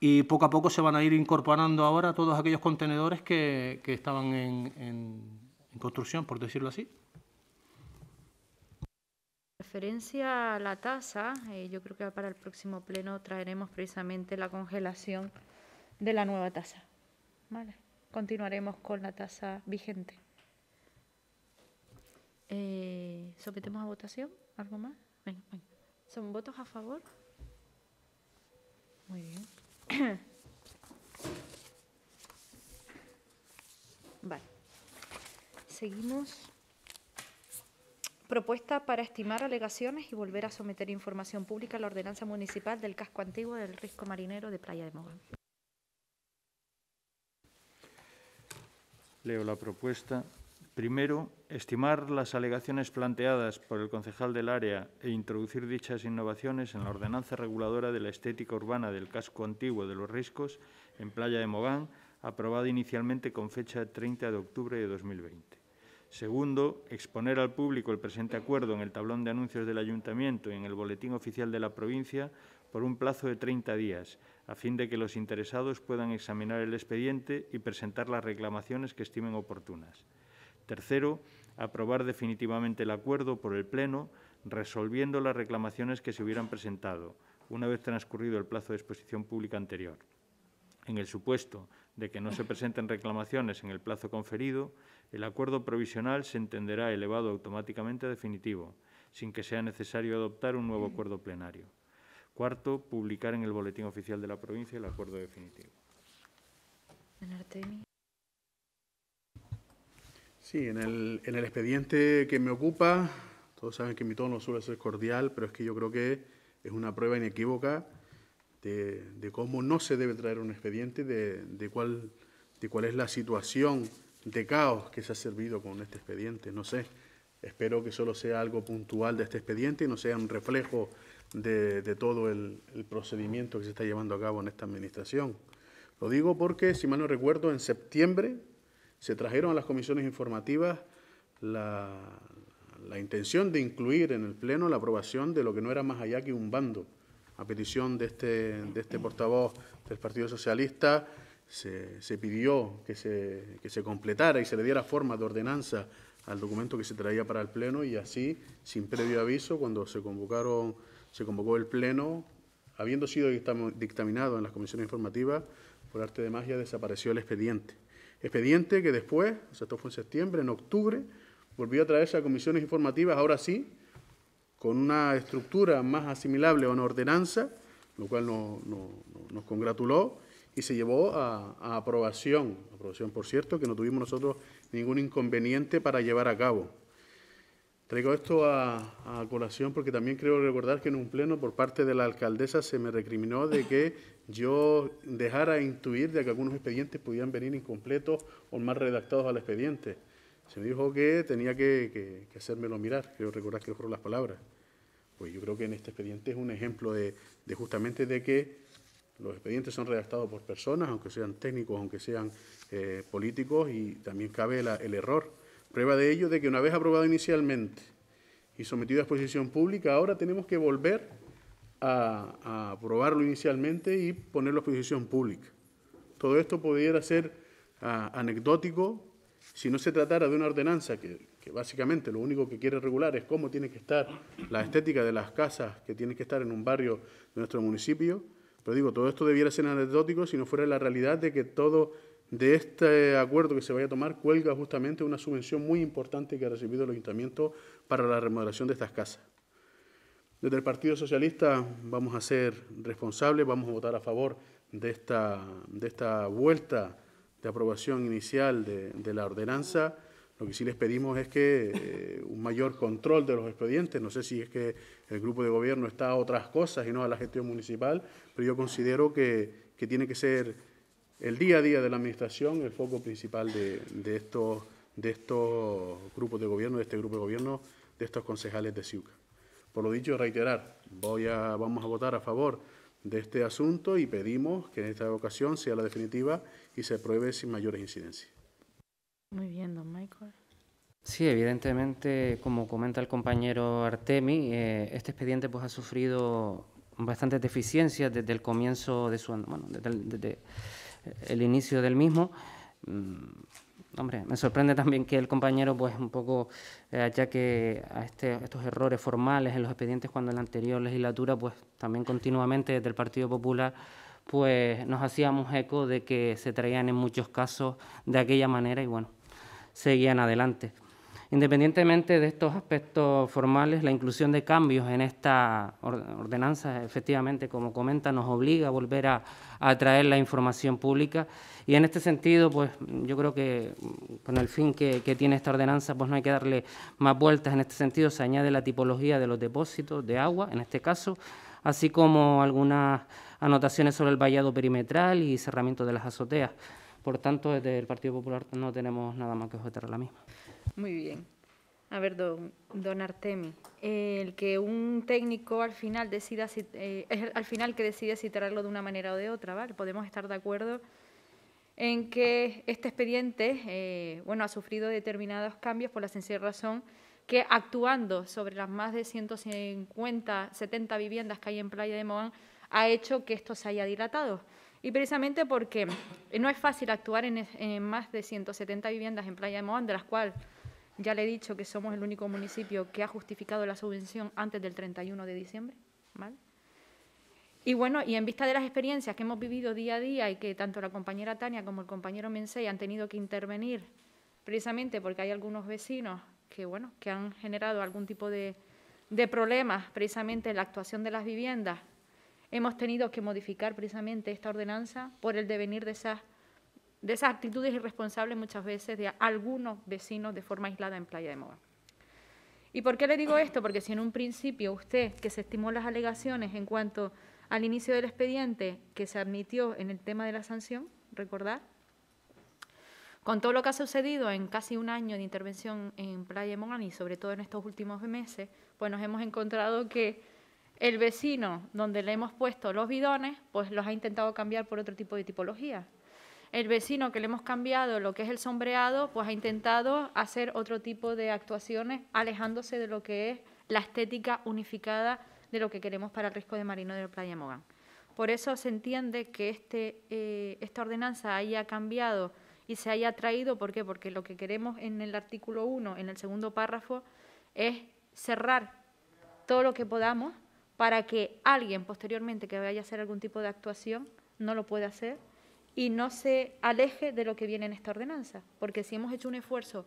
y poco a poco se van a ir incorporando ahora todos aquellos contenedores que, estaban en, construcción, por decirlo así. Referencia a la tasa, eh, yo creo que para el próximo pleno traeremos precisamente la congelación de la nueva tasa. ¿Vale? Continuaremos con la tasa vigente. Eh, ¿Sometemos a votación? ¿Algo más? Venga, ¿Son votos a favor? Muy bien. vale. Seguimos. Propuesta para estimar alegaciones y volver a someter información pública a la ordenanza municipal del casco antiguo del risco marinero de Playa de Mogán. Leo la propuesta. Primero, estimar las alegaciones planteadas por el concejal del área e introducir dichas innovaciones en la ordenanza reguladora de la estética urbana del casco antiguo de los riscos en Playa de Mogán, aprobada inicialmente con fecha 30 de octubre de 2020. Segundo, exponer al público el presente acuerdo en el tablón de anuncios del Ayuntamiento y en el Boletín Oficial de la provincia por un plazo de 30 días, a fin de que los interesados puedan examinar el expediente y presentar las reclamaciones que estimen oportunas. Tercero, aprobar definitivamente el acuerdo por el Pleno, resolviendo las reclamaciones que se hubieran presentado, una vez transcurrido el plazo de exposición pública anterior. En el supuesto de que no se presenten reclamaciones en el plazo conferido, el acuerdo provisional se entenderá elevado automáticamente a definitivo, sin que sea necesario adoptar un nuevo acuerdo plenario. Cuarto, publicar en el Boletín Oficial de la Provincia el acuerdo definitivo. Sí, en el, en el expediente que me ocupa, todos saben que mi tono suele ser cordial, pero es que yo creo que es una prueba inequívoca de, de cómo no se debe traer un expediente, de, de, cuál, de cuál es la situación de caos que se ha servido con este expediente. No sé, espero que solo sea algo puntual de este expediente y no sea un reflejo de, de todo el, el, procedimiento que se está llevando a cabo en esta administración. Lo digo porque, si mal no recuerdo, en septiembre se trajeron a las comisiones informativas la, intención de incluir en el Pleno la aprobación de lo que no era más allá que un bando. A petición de este, de este portavoz del Partido Socialista, se, pidió que se, se, completara y se le diera forma de ordenanza al documento que se traía para el Pleno y así, sin previo aviso, cuando se, convocaron, se convocó el Pleno, habiendo sido dictaminado en las comisiones informativas, por arte de magia desapareció el expediente. Expediente que después, o sea, esto fue en septiembre, en octubre, volvió a traerse a comisiones informativas, ahora sí, con una estructura más asimilable a una ordenanza, lo cual nos congratuló y se llevó a, aprobación. Aprobación, por cierto, que no tuvimos nosotros ningún inconveniente para llevar a cabo. Traigo esto a, a colación porque también creo recordar que en un pleno por parte de la alcaldesa se me recriminó de que yo dejara intuir de que algunos expedientes podían venir incompletos o mal redactados al expediente. Se me dijo que tenía que, hacérmelo mirar, creo recordar que fueron las palabras. Pues yo creo que en este expediente es un ejemplo de, justamente de que los expedientes son redactados por personas, aunque sean técnicos, aunque sean eh, políticos, y también cabe el error. Prueba de ello de que una vez aprobado inicialmente y sometido a exposición pública, ahora tenemos que volver a, aprobarlo inicialmente y ponerlo a disposición pública. Todo esto pudiera ser ah, anecdótico si no se tratara de una ordenanza que, que, básicamente lo único que quiere regular es cómo tiene que estar la estética de las casas que tienen que estar en un barrio de nuestro municipio. Pero digo, todo esto debiera ser anecdótico si no fuera la realidad de que todo de este acuerdo que se vaya a tomar cuelga justamente una subvención muy importante que ha recibido el ayuntamiento para la remodelación de estas casas. Desde el Partido Socialista vamos a ser responsables, vamos a votar a favor de esta, de esta vuelta de aprobación inicial de, la ordenanza. Lo que sí les pedimos es que eh, un mayor control de los expedientes. No sé si es que el grupo de gobierno está a otras cosas y no a la gestión municipal, pero yo considero que, que tiene que ser el día a día de la Administración el foco principal de, estos, de estos grupos de gobierno, de este grupo de gobierno, de estos concejales de CIUCA. Por lo dicho, reiterar, voy a, vamos a votar a favor de este asunto y pedimos que en esta ocasión sea la definitiva y se pruebe sin mayores incidencias. Muy bien, don Michael. Sí, evidentemente, como comenta el compañero Artemi, eh, este expediente pues ha sufrido bastantes deficiencias desde el comienzo de su, bueno, desde el, inicio del mismo. Mm, hombre, me sorprende también que el compañero, pues un poco, eh, que este, a estos errores formales en los expedientes cuando en la anterior legislatura, pues también continuamente desde el Partido Popular, pues nos hacíamos eco de que se traían en muchos casos de aquella manera y bueno, seguían adelante. Independientemente de estos aspectos formales, la inclusión de cambios en esta ordenanza, efectivamente, como comenta, nos obliga a volver a, a traer la información pública y en este sentido, pues yo creo que mm, con el fin que, tiene esta ordenanza, pues no hay que darle más vueltas. En este sentido, se añade la tipología de los depósitos de agua, en este caso, así como algunas anotaciones sobre el vallado perimetral y cerramiento de las azoteas. Por tanto, desde el Partido Popular no tenemos nada más que objetar a la misma. Muy bien. A ver, don, don Artemi, el que un técnico al final decida, eh, al final que decide si de una manera o de otra, ¿vale? Podemos estar de acuerdo en que este expediente eh, bueno, ha sufrido determinados cambios por la sencilla razón que actuando sobre las más de 150, 70 viviendas que hay en Playa de Moán, ha hecho que esto se haya dilatado. Y precisamente porque no es fácil actuar en, más de 170 viviendas en Playa de Moán, de las cuales ya le he dicho que somos el único municipio que ha justificado la subvención antes del 31 de diciembre. ¿vale? Y bueno, y en vista de las experiencias que hemos vivido día a día y que tanto la compañera Tania como el compañero Mensei han tenido que intervenir precisamente porque hay algunos vecinos que, bueno, que han generado algún tipo de, de problemas precisamente en la actuación de las viviendas, hemos tenido que modificar precisamente esta ordenanza por el devenir de esas, de esas actitudes irresponsables muchas veces de algunos vecinos de forma aislada en Playa de Moa. ¿Y por qué le digo esto? Porque si en un principio usted, que se estimó las alegaciones en cuanto al inicio del expediente que se admitió en el tema de la sanción, recordar. Con todo lo que ha sucedido en casi un año de intervención en Playa Mogán y sobre todo en estos últimos meses, pues nos hemos encontrado que el vecino donde le hemos puesto los bidones, pues los ha intentado cambiar por otro tipo de tipología. El vecino que le hemos cambiado lo que es el sombreado, pues ha intentado hacer otro tipo de actuaciones alejándose de lo que es la estética unificada de lo que queremos para el riesgo de marino de Playa Mogán. Por eso se entiende que este, eh, esta ordenanza haya cambiado y se haya traído, ¿por qué? Porque lo que queremos en el artículo 1, en el segundo párrafo, es cerrar todo lo que podamos para que alguien posteriormente que vaya a hacer algún tipo de actuación no lo pueda hacer y no se aleje de lo que viene en esta ordenanza. Porque si hemos hecho un esfuerzo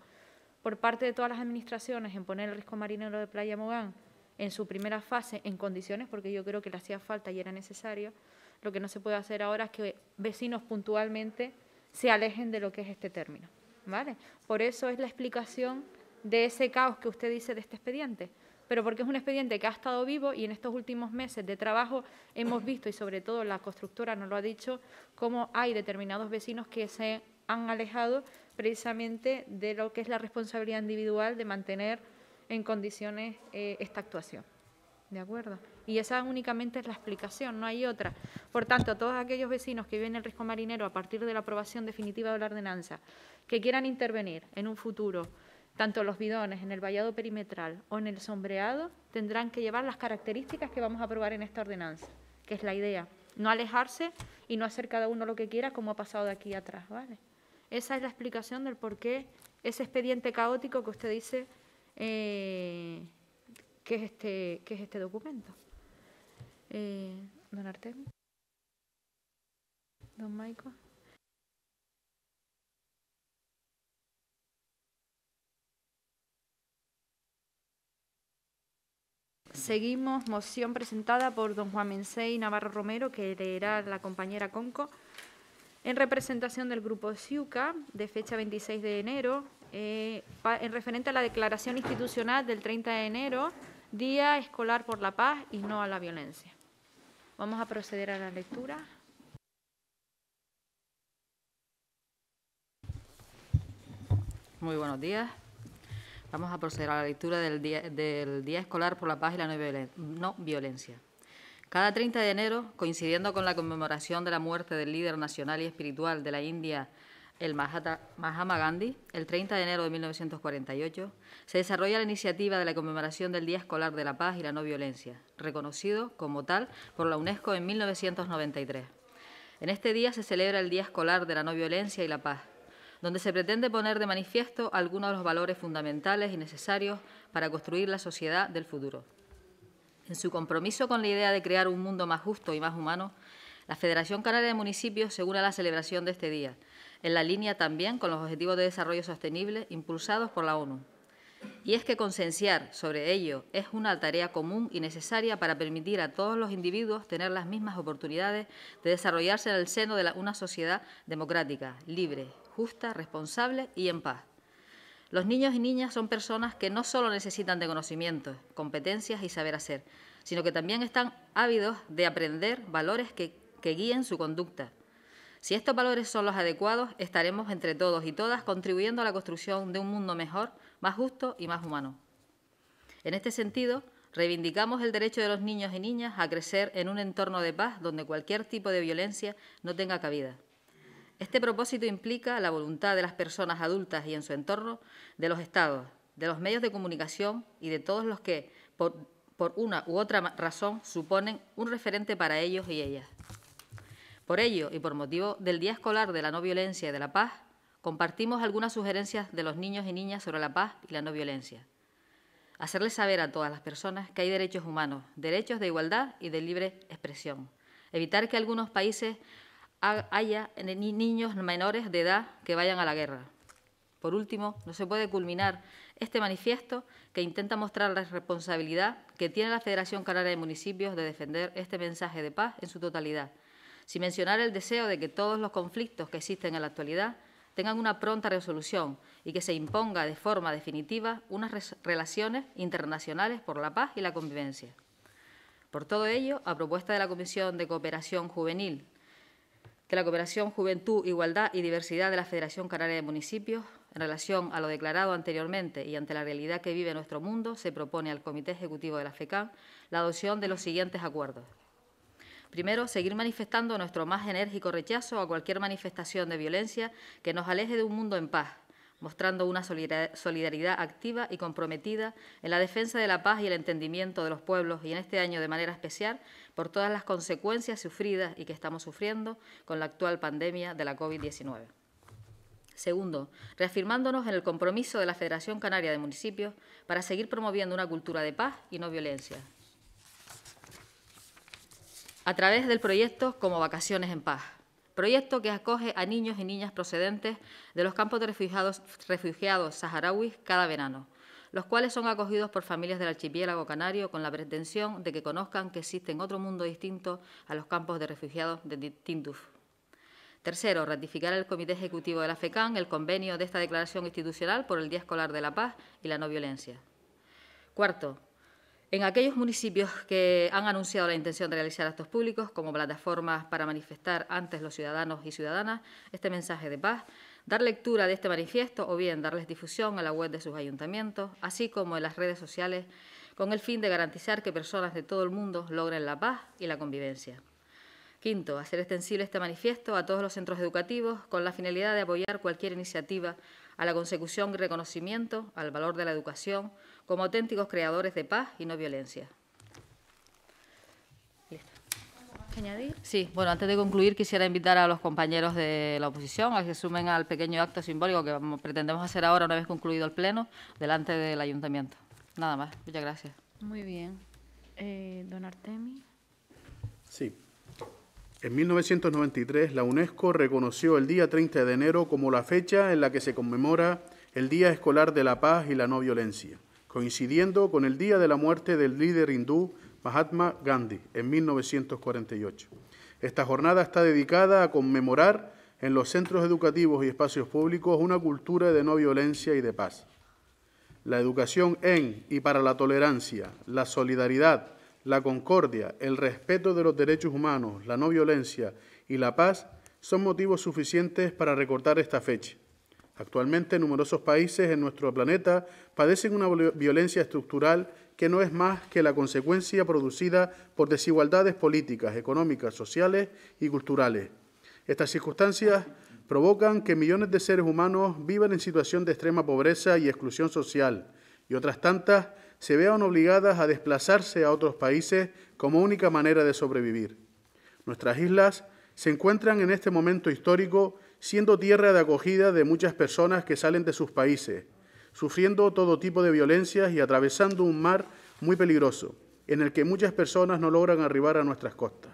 por parte de todas las administraciones en poner el riesgo marino de Playa Mogán en su primera fase en condiciones, porque yo creo que le hacía falta y era necesario. Lo que no se puede hacer ahora es que vecinos puntualmente se alejen de lo que es este término. ¿vale? Por eso es la explicación de ese caos que usted dice de este expediente, pero porque es un expediente que ha estado vivo y en estos últimos meses de trabajo hemos visto, y sobre todo la constructora nos lo ha dicho, cómo hay determinados vecinos que se han alejado precisamente de lo que es la responsabilidad individual de mantener en condiciones eh, esta actuación. ¿De acuerdo? Y esa únicamente es la explicación, no hay otra. Por tanto, todos aquellos vecinos que viven en el riesgo marinero a partir de la aprobación definitiva de la ordenanza, que quieran intervenir en un futuro, tanto los bidones, en el vallado perimetral o en el sombreado, tendrán que llevar las características que vamos a aprobar en esta ordenanza, que es la idea. No alejarse y no hacer cada uno lo que quiera, como ha pasado de aquí atrás, ¿vale? Esa es la explicación del por qué ese expediente caótico que usted dice eh, ¿Qué es este, es este documento. Eh, don Artemio. Don Maico. Seguimos, moción presentada por don Juan Mensei Navarro Romero, que leerá la compañera Conco, en representación del grupo SIUCA, de fecha 26 de enero, eh, en referente a la declaración institucional del 30 de enero, Día Escolar por la Paz y no a la violencia. Vamos a proceder a la lectura. Muy buenos días. Vamos a proceder a la lectura del Día, Escolar por la Paz y la no Violencia. Cada 30 de enero, coincidiendo con la conmemoración de la muerte del líder nacional y espiritual de la India, el Mahatma Gandhi, el 30 de enero de 1948, se desarrolla la iniciativa de la conmemoración del Día Escolar de la Paz y la No Violencia, reconocido como tal por la UNESCO en 1993. En este día se celebra el Día Escolar de la No Violencia y la Paz, donde se pretende poner de manifiesto algunos de los valores fundamentales y necesarios para construir la sociedad del futuro. En su compromiso con la idea de crear un mundo más justo y más humano, la Federación Canaria de Municipios se la celebración de este día, en la línea también con los Objetivos de Desarrollo Sostenible impulsados por la ONU. Y es que concienciar sobre ello es una tarea común y necesaria para permitir a todos los individuos tener las mismas oportunidades de desarrollarse en el seno de una sociedad democrática, libre, justa, responsable y en paz. Los niños y niñas son personas que no solo necesitan de conocimientos, competencias y saber hacer, sino que también están ávidos de aprender valores que guíen su conducta si estos valores son los adecuados, estaremos entre todos y todas contribuyendo a la construcción de un mundo mejor, más justo y más humano. En este sentido, reivindicamos el derecho de los niños y niñas a crecer en un entorno de paz donde cualquier tipo de violencia no tenga cabida. Este propósito implica la voluntad de las personas adultas y en su entorno, de los estados, de los medios de comunicación y de todos los que, por, una u otra razón, suponen un referente para ellos y ellas. Por ello, y por motivo del Día Escolar de la No Violencia y de la Paz, compartimos algunas sugerencias de los niños y niñas sobre la paz y la no violencia. Hacerles saber a todas las personas que hay derechos humanos, derechos de igualdad y de libre expresión. Evitar que algunos países haya niños menores de edad que vayan a la guerra. Por último, no se puede culminar este manifiesto que intenta mostrar la responsabilidad que tiene la Federación Canaria de Municipios de defender este mensaje de paz en su totalidad, sin mencionar el deseo de que todos los conflictos que existen en la actualidad tengan una pronta resolución y que se imponga de forma definitiva unas relaciones internacionales por la paz y la convivencia. Por todo ello, a propuesta de la Comisión de Cooperación Juvenil, que la Cooperación Juventud, Igualdad y Diversidad de la Federación Canaria de Municipios, en relación a lo declarado anteriormente y ante la realidad que vive nuestro mundo, se propone al Comité Ejecutivo de la FECAN la adopción de los siguientes acuerdos. Primero, seguir manifestando nuestro más enérgico rechazo a cualquier manifestación de violencia que nos aleje de un mundo en paz, mostrando una solidaridad activa y comprometida en la defensa de la paz y el entendimiento de los pueblos y en este año de manera especial por todas las consecuencias sufridas y que estamos sufriendo con la actual pandemia de la COVID-19. Segundo, reafirmándonos en el compromiso de la Federación Canaria de Municipios para seguir promoviendo una cultura de paz y no violencia a través del proyecto como Vacaciones en Paz, proyecto que acoge a niños y niñas procedentes de los campos de refugiados, saharauis cada verano, los cuales son acogidos por familias del archipiélago canario con la pretensión de que conozcan que existe otro mundo distinto a los campos de refugiados de Tinduf. Tercero, ratificar el Comité Ejecutivo de la FECAN el convenio de esta declaración institucional por el Día Escolar de la Paz y la No Violencia. Cuarto, en aquellos municipios que han anunciado la intención de realizar actos públicos como plataformas para manifestar antes los ciudadanos y ciudadanas este mensaje de paz, dar lectura de este manifiesto o bien darles difusión en la web de sus ayuntamientos, así como en las redes sociales, con el fin de garantizar que personas de todo el mundo logren la paz y la convivencia. Quinto, hacer extensible este manifiesto a todos los centros educativos con la finalidad de apoyar cualquier iniciativa a la consecución y reconocimiento al valor de la educación, como auténticos creadores de paz y no violencia. añadir? Sí, bueno, antes de concluir quisiera invitar a los compañeros de la oposición a que sumen al pequeño acto simbólico que pretendemos hacer ahora una vez concluido el pleno delante del ayuntamiento. Nada más, muchas gracias. Muy bien. Eh, don Artemi. Sí. En 1993 la UNESCO reconoció el día 30 de enero como la fecha en la que se conmemora el Día Escolar de la Paz y la No Violencia coincidiendo con el día de la muerte del líder hindú Mahatma Gandhi en 1948. Esta jornada está dedicada a conmemorar en los centros educativos y espacios públicos una cultura de no violencia y de paz. La educación en y para la tolerancia, la solidaridad, la concordia, el respeto de los derechos humanos, la no violencia y la paz son motivos suficientes para recortar esta fecha Actualmente numerosos países en nuestro planeta padecen una violencia estructural que no es más que la consecuencia producida por desigualdades políticas, económicas, sociales y culturales. Estas circunstancias provocan que millones de seres humanos vivan en situación de extrema pobreza y exclusión social, y otras tantas se vean obligadas a desplazarse a otros países como única manera de sobrevivir. Nuestras islas se encuentran en este momento histórico siendo tierra de acogida de muchas personas que salen de sus países, sufriendo todo tipo de violencias y atravesando un mar muy peligroso, en el que muchas personas no logran arribar a nuestras costas.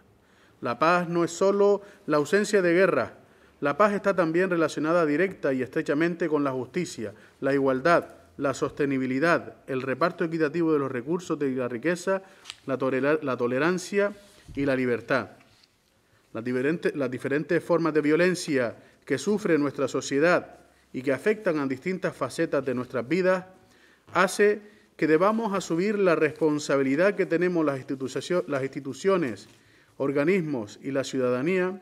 La paz no es solo la ausencia de guerra... la paz está también relacionada directa y estrechamente con la justicia, la igualdad, la sostenibilidad, el reparto equitativo de los recursos ...de la riqueza, la, tolerancia y la libertad. las diferentes formas de violencia que sufre nuestra sociedad y que afectan a distintas facetas de nuestras vidas, hace que debamos asumir la responsabilidad que tenemos las, las instituciones, organismos y la ciudadanía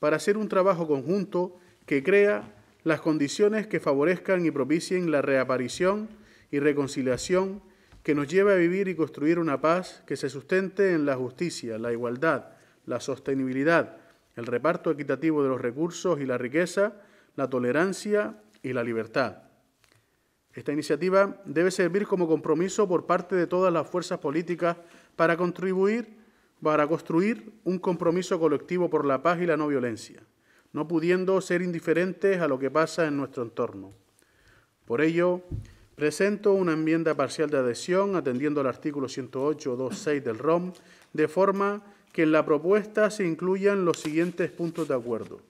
para hacer un trabajo conjunto que crea las condiciones que favorezcan y propicien la reaparición y reconciliación que nos lleve a vivir y construir una paz que se sustente en la justicia, la igualdad, la sostenibilidad, el reparto equitativo de los recursos y la riqueza, la tolerancia y la libertad. Esta iniciativa debe servir como compromiso por parte de todas las fuerzas políticas para contribuir para construir un compromiso colectivo por la paz y la no violencia, no pudiendo ser indiferentes a lo que pasa en nuestro entorno. Por ello, presento una enmienda parcial de adhesión atendiendo al artículo 108.2.6 del ROM, de forma que en la propuesta se incluyan los siguientes puntos de acuerdo.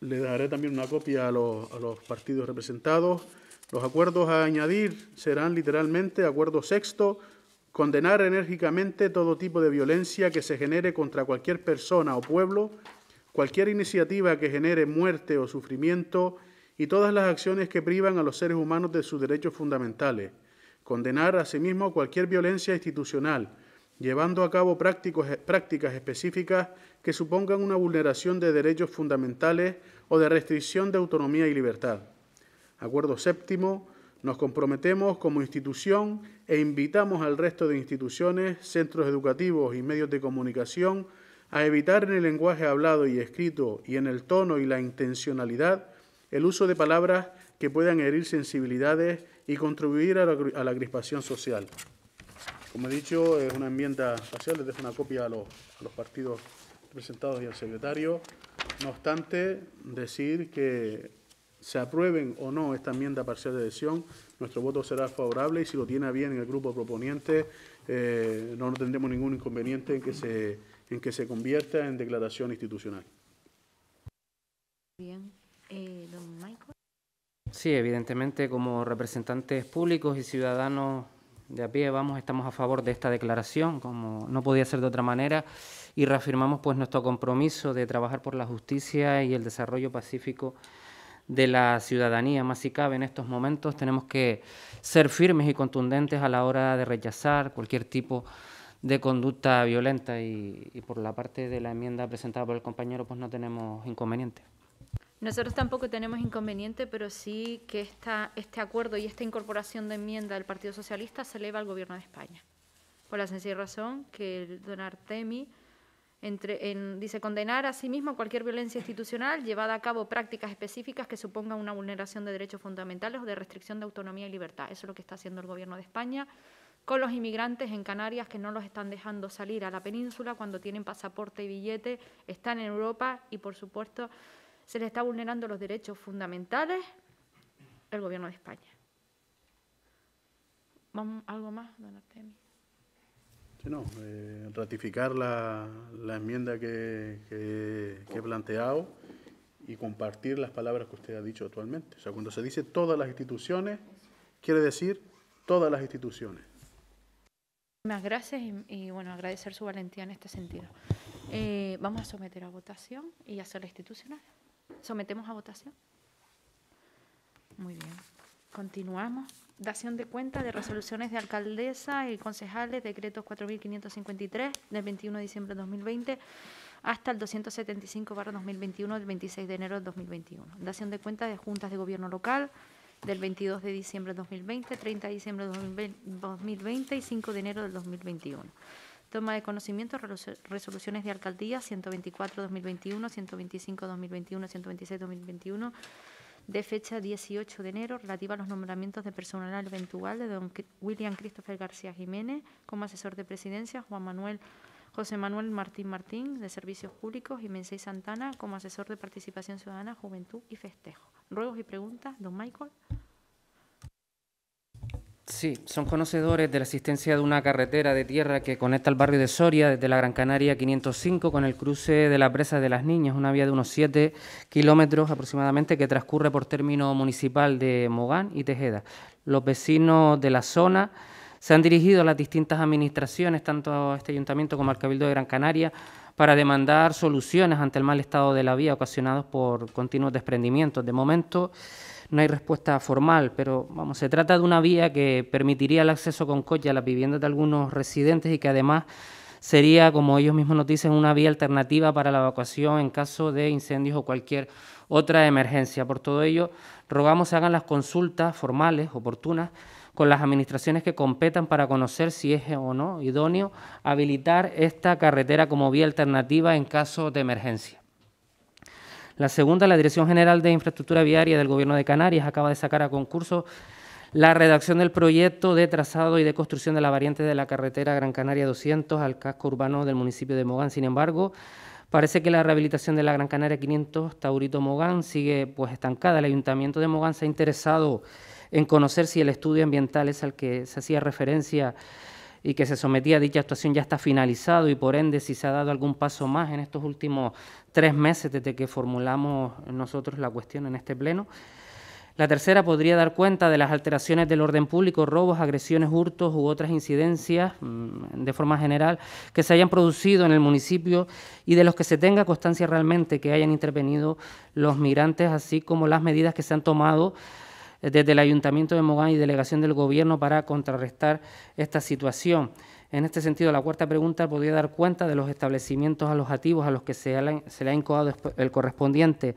Le daré también una copia a los, partidos representados. Los acuerdos a añadir serán literalmente acuerdo sexto, condenar enérgicamente todo tipo de violencia que se genere contra cualquier persona o pueblo, cualquier iniciativa que genere muerte o sufrimiento y todas las acciones que privan a los seres humanos de sus derechos fundamentales. Condenar asimismo cualquier violencia institucional, llevando a cabo e, prácticas específicas que supongan una vulneración de derechos fundamentales o de restricción de autonomía y libertad. Acuerdo séptimo, nos comprometemos como institución e invitamos al resto de instituciones, centros educativos y medios de comunicación a evitar en el lenguaje hablado y escrito y en el tono y la intencionalidad el uso de palabras que puedan herir sensibilidades y contribuir a la, a crispación social. Como he dicho, es una enmienda parcial, les dejo una copia a los, partidos representados y al secretario. No obstante, decir que se aprueben o no esta enmienda parcial de adhesión, nuestro voto será favorable y si lo tiene bien el grupo proponente, eh, no tendremos ningún inconveniente en que se, convierta en declaración institucional. Bien. Eh, don Michael. Sí, evidentemente como representantes públicos y ciudadanos de a pie, vamos, estamos a favor de esta declaración, como no podía ser de otra manera, y reafirmamos pues nuestro compromiso de trabajar por la justicia y el desarrollo pacífico de la ciudadanía. Más si cabe, en estos momentos tenemos que ser firmes y contundentes a la hora de rechazar cualquier tipo de conducta violenta y, por la parte de la enmienda presentada por el compañero pues no tenemos inconvenientes. Nosotros tampoco tenemos inconveniente, pero sí que este acuerdo y esta incorporación de enmienda del Partido Socialista se eleva al Gobierno de España. Por la sencilla razón que el don Artemi dice condenar a sí mismo cualquier violencia institucional llevada a cabo prácticas específicas que supongan una vulneración de derechos fundamentales o de restricción de autonomía y libertad. Eso es lo que está haciendo el Gobierno de España con los inmigrantes en Canarias que no los están dejando salir a la península cuando tienen pasaporte y billete, están en Europa y, por supuesto, se le está vulnerando los derechos fundamentales el Gobierno de España. ¿Algo más, don Artemis? Sí, no, eh, ratificar la, enmienda que, he planteado y compartir las palabras que usted ha dicho actualmente. O sea, cuando se dice todas las instituciones, quiere decir todas las instituciones. Muchas gracias y, bueno, agradecer su valentía en este sentido. Eh, vamos a someter a votación y hacer la institucional. Sometemos a votación. Muy bien. Continuamos. Dación de cuenta de resoluciones de alcaldesa y concejales, decretos 4.553 del 21 de diciembre de 2020 hasta el 275-2021 del 26 de enero de 2021. Dación de cuenta de juntas de gobierno local del 22 de diciembre de 2020, 30 de diciembre de 2020 y 5 de enero del 2021. Toma de conocimiento, resoluciones de alcaldía 124-2021, 125-2021, 126-2021 de fecha 18 de enero relativa a los nombramientos de personal eventual de don William Christopher García Jiménez como asesor de presidencia, Juan Manuel José Manuel Martín Martín de Servicios Públicos y Mensei Santana como asesor de participación ciudadana, juventud y festejo. Ruegos y preguntas, don Michael. Sí, son conocedores de la existencia de una carretera de tierra que conecta el barrio de Soria desde la Gran Canaria 505 con el cruce de la presa de las Niñas, una vía de unos 7 kilómetros aproximadamente que transcurre por término municipal de Mogán y Tejeda. Los vecinos de la zona se han dirigido a las distintas administraciones, tanto a este ayuntamiento como al Cabildo de Gran Canaria, para demandar soluciones ante el mal estado de la vía ocasionados por continuos desprendimientos. De momento no hay respuesta formal, pero vamos, se trata de una vía que permitiría el acceso con coche a las viviendas de algunos residentes y que además sería, como ellos mismos nos dicen, una vía alternativa para la evacuación en caso de incendios o cualquier otra emergencia. Por todo ello, rogamos se hagan las consultas formales, oportunas, con las administraciones que competan para conocer si es o no idóneo habilitar esta carretera como vía alternativa en caso de emergencia. La segunda, la Dirección General de Infraestructura Viaria del Gobierno de Canarias acaba de sacar a concurso la redacción del proyecto de trazado y de construcción de la variante de la carretera Gran Canaria 200 al casco urbano del municipio de Mogán. Sin embargo, parece que la rehabilitación de la Gran Canaria 500 Taurito Mogán sigue pues estancada. El Ayuntamiento de Mogán se ha interesado en conocer si el estudio ambiental es al que se hacía referencia y que se sometía a dicha actuación ya está finalizado y por ende si se ha dado algún paso más en estos últimos tres meses desde que formulamos nosotros la cuestión en este pleno. La tercera podría dar cuenta de las alteraciones del orden público, robos, agresiones, hurtos u otras incidencias mm, de forma general que se hayan producido en el municipio y de los que se tenga constancia realmente que hayan intervenido los migrantes, así como las medidas que se han tomado desde el Ayuntamiento de Mogán y delegación del Gobierno para contrarrestar esta situación. En este sentido, la cuarta pregunta podría dar cuenta de los establecimientos alojativos a los que se, le ha incoado el correspondiente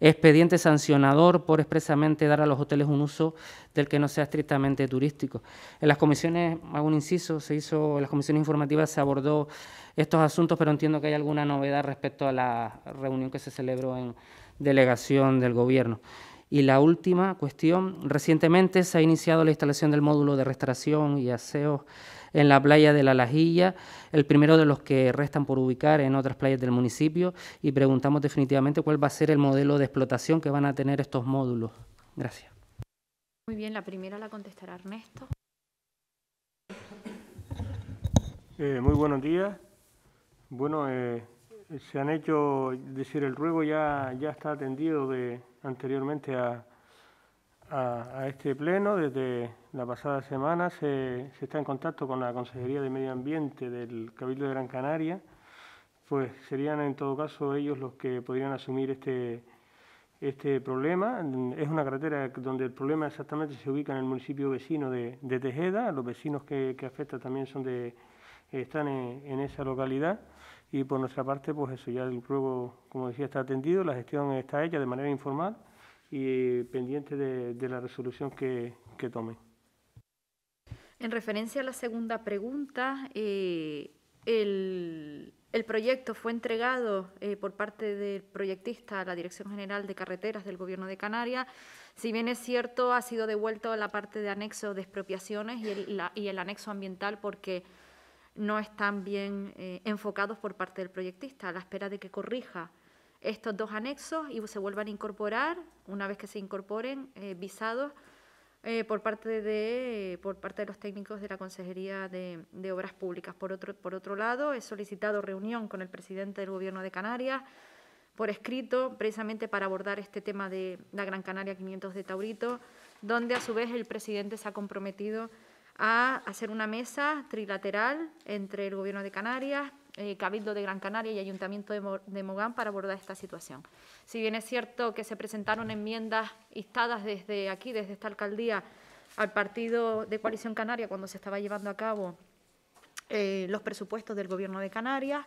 expediente sancionador por expresamente dar a los hoteles un uso del que no sea estrictamente turístico. En las comisiones, hago un inciso, se hizo, en las comisiones informativas se abordó estos asuntos, pero entiendo que hay alguna novedad respecto a la reunión que se celebró en delegación del Gobierno. Y la última cuestión, recientemente se ha iniciado la instalación del módulo de restauración y aseo en la playa de La Lajilla, el primero de los que restan por ubicar en otras playas del municipio y preguntamos definitivamente cuál va a ser el modelo de explotación que van a tener estos módulos. Gracias. Muy bien, la primera la contestará Ernesto. Eh, muy buenos días. Bueno, eh, se han hecho, decir, el ruego ya, está atendido anteriormente a, este pleno. Desde la pasada semana se, está en contacto con la Consejería de Medio Ambiente del Cabildo de Gran Canaria, pues serían en todo caso ellos los que podrían asumir este, este problema. Es una carretera donde el problema exactamente se ubica en el municipio vecino de, Tejeda, los vecinos que, que afecta también son de, están en esa localidad y por nuestra parte, pues eso, ya el ruego, como decía, está atendido, la gestión está hecha de manera informal y pendiente de, la resolución que, que tomen. En referencia a la segunda pregunta, eh, el, el, proyecto fue entregado eh, por parte del proyectista a la Dirección General de Carreteras del Gobierno de Canarias. Si bien es cierto, ha sido devuelto la parte de anexo de expropiaciones y la, y el anexo ambiental porque no están bien eh, enfocados por parte del proyectista, a la espera de que corrija estos dos anexos y se vuelvan a incorporar, una vez que se incorporen, eh, visados eh, por, parte de, por parte de los técnicos de la Consejería de, Obras Públicas. Por otro, por otro lado, he solicitado reunión con el presidente del Gobierno de Canarias por escrito, precisamente para abordar este tema de la Gran Canaria 500 de Taurito, donde a su vez el presidente se ha comprometido a hacer una mesa trilateral entre el Gobierno de Canarias, eh, Cabildo de Gran Canaria y Ayuntamiento de, Mogán para abordar esta situación. Si bien es cierto que se presentaron enmiendas instadas desde aquí, desde esta alcaldía, al partido de Coalición Canaria cuando se estaba llevando a cabo eh, los presupuestos del Gobierno de Canarias,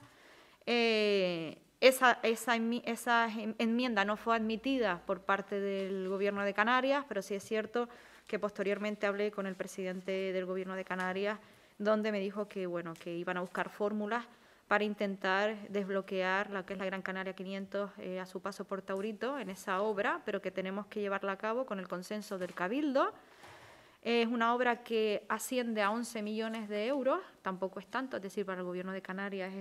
eh, esa, enmienda no fue admitida por parte del Gobierno de Canarias, pero sí es cierto que posteriormente hablé con el presidente del Gobierno de Canarias, donde me dijo que, bueno, que iban a buscar fórmulas para intentar desbloquear la que es la Gran Canaria 500 eh, a su paso por Taurito en esa obra, pero que tenemos que llevarla a cabo con el consenso del Cabildo. Es una obra que asciende a 11 millones de euros, tampoco es tanto, es decir, para el Gobierno de Canarias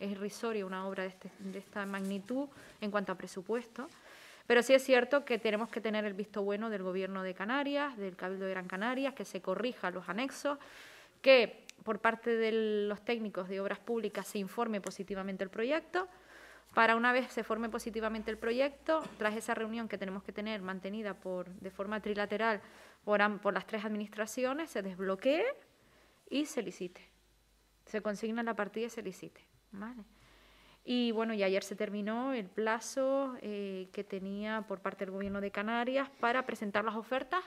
es, es una obra de, este, de esta magnitud en cuanto a presupuesto. Pero sí es cierto que tenemos que tener el visto bueno del Gobierno de Canarias, del Cabildo de Gran Canarias, que se corrijan los anexos, que por parte de los técnicos de obras públicas se informe positivamente el proyecto. Para una vez se forme positivamente el proyecto, tras esa reunión que tenemos que tener mantenida por, de forma trilateral por, por las tres administraciones, se desbloquee y se licite. Se consigna la partida y se licite. ¿vale? Y bueno, y ayer se terminó el plazo eh, que tenía por parte del Gobierno de Canarias para presentar las ofertas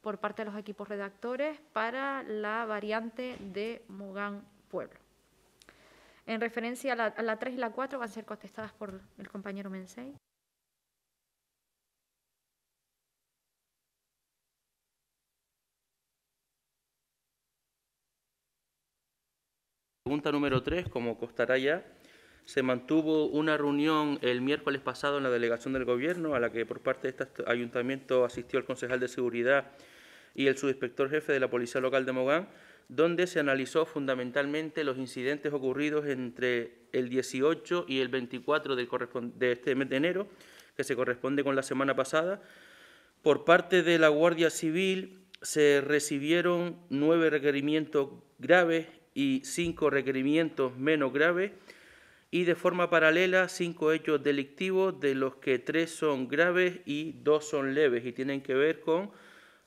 por parte de los equipos redactores para la variante de Mogán Pueblo. En referencia a la, tres 3 y la 4 van a ser contestadas por el compañero Mensei. Pregunta número 3, como costará ya, se mantuvo una reunión el miércoles pasado en la delegación del Gobierno, a la que por parte de este ayuntamiento asistió el concejal de Seguridad y el subinspector jefe de la Policía Local de Mogán, donde se analizó fundamentalmente los incidentes ocurridos entre el 18 y el 24 de este mes de enero, que se corresponde con la semana pasada. Por parte de la Guardia Civil se recibieron nueve requerimientos graves y cinco requerimientos menos graves, y de forma paralela cinco hechos delictivos, de los que tres son graves y dos son leves y tienen que ver con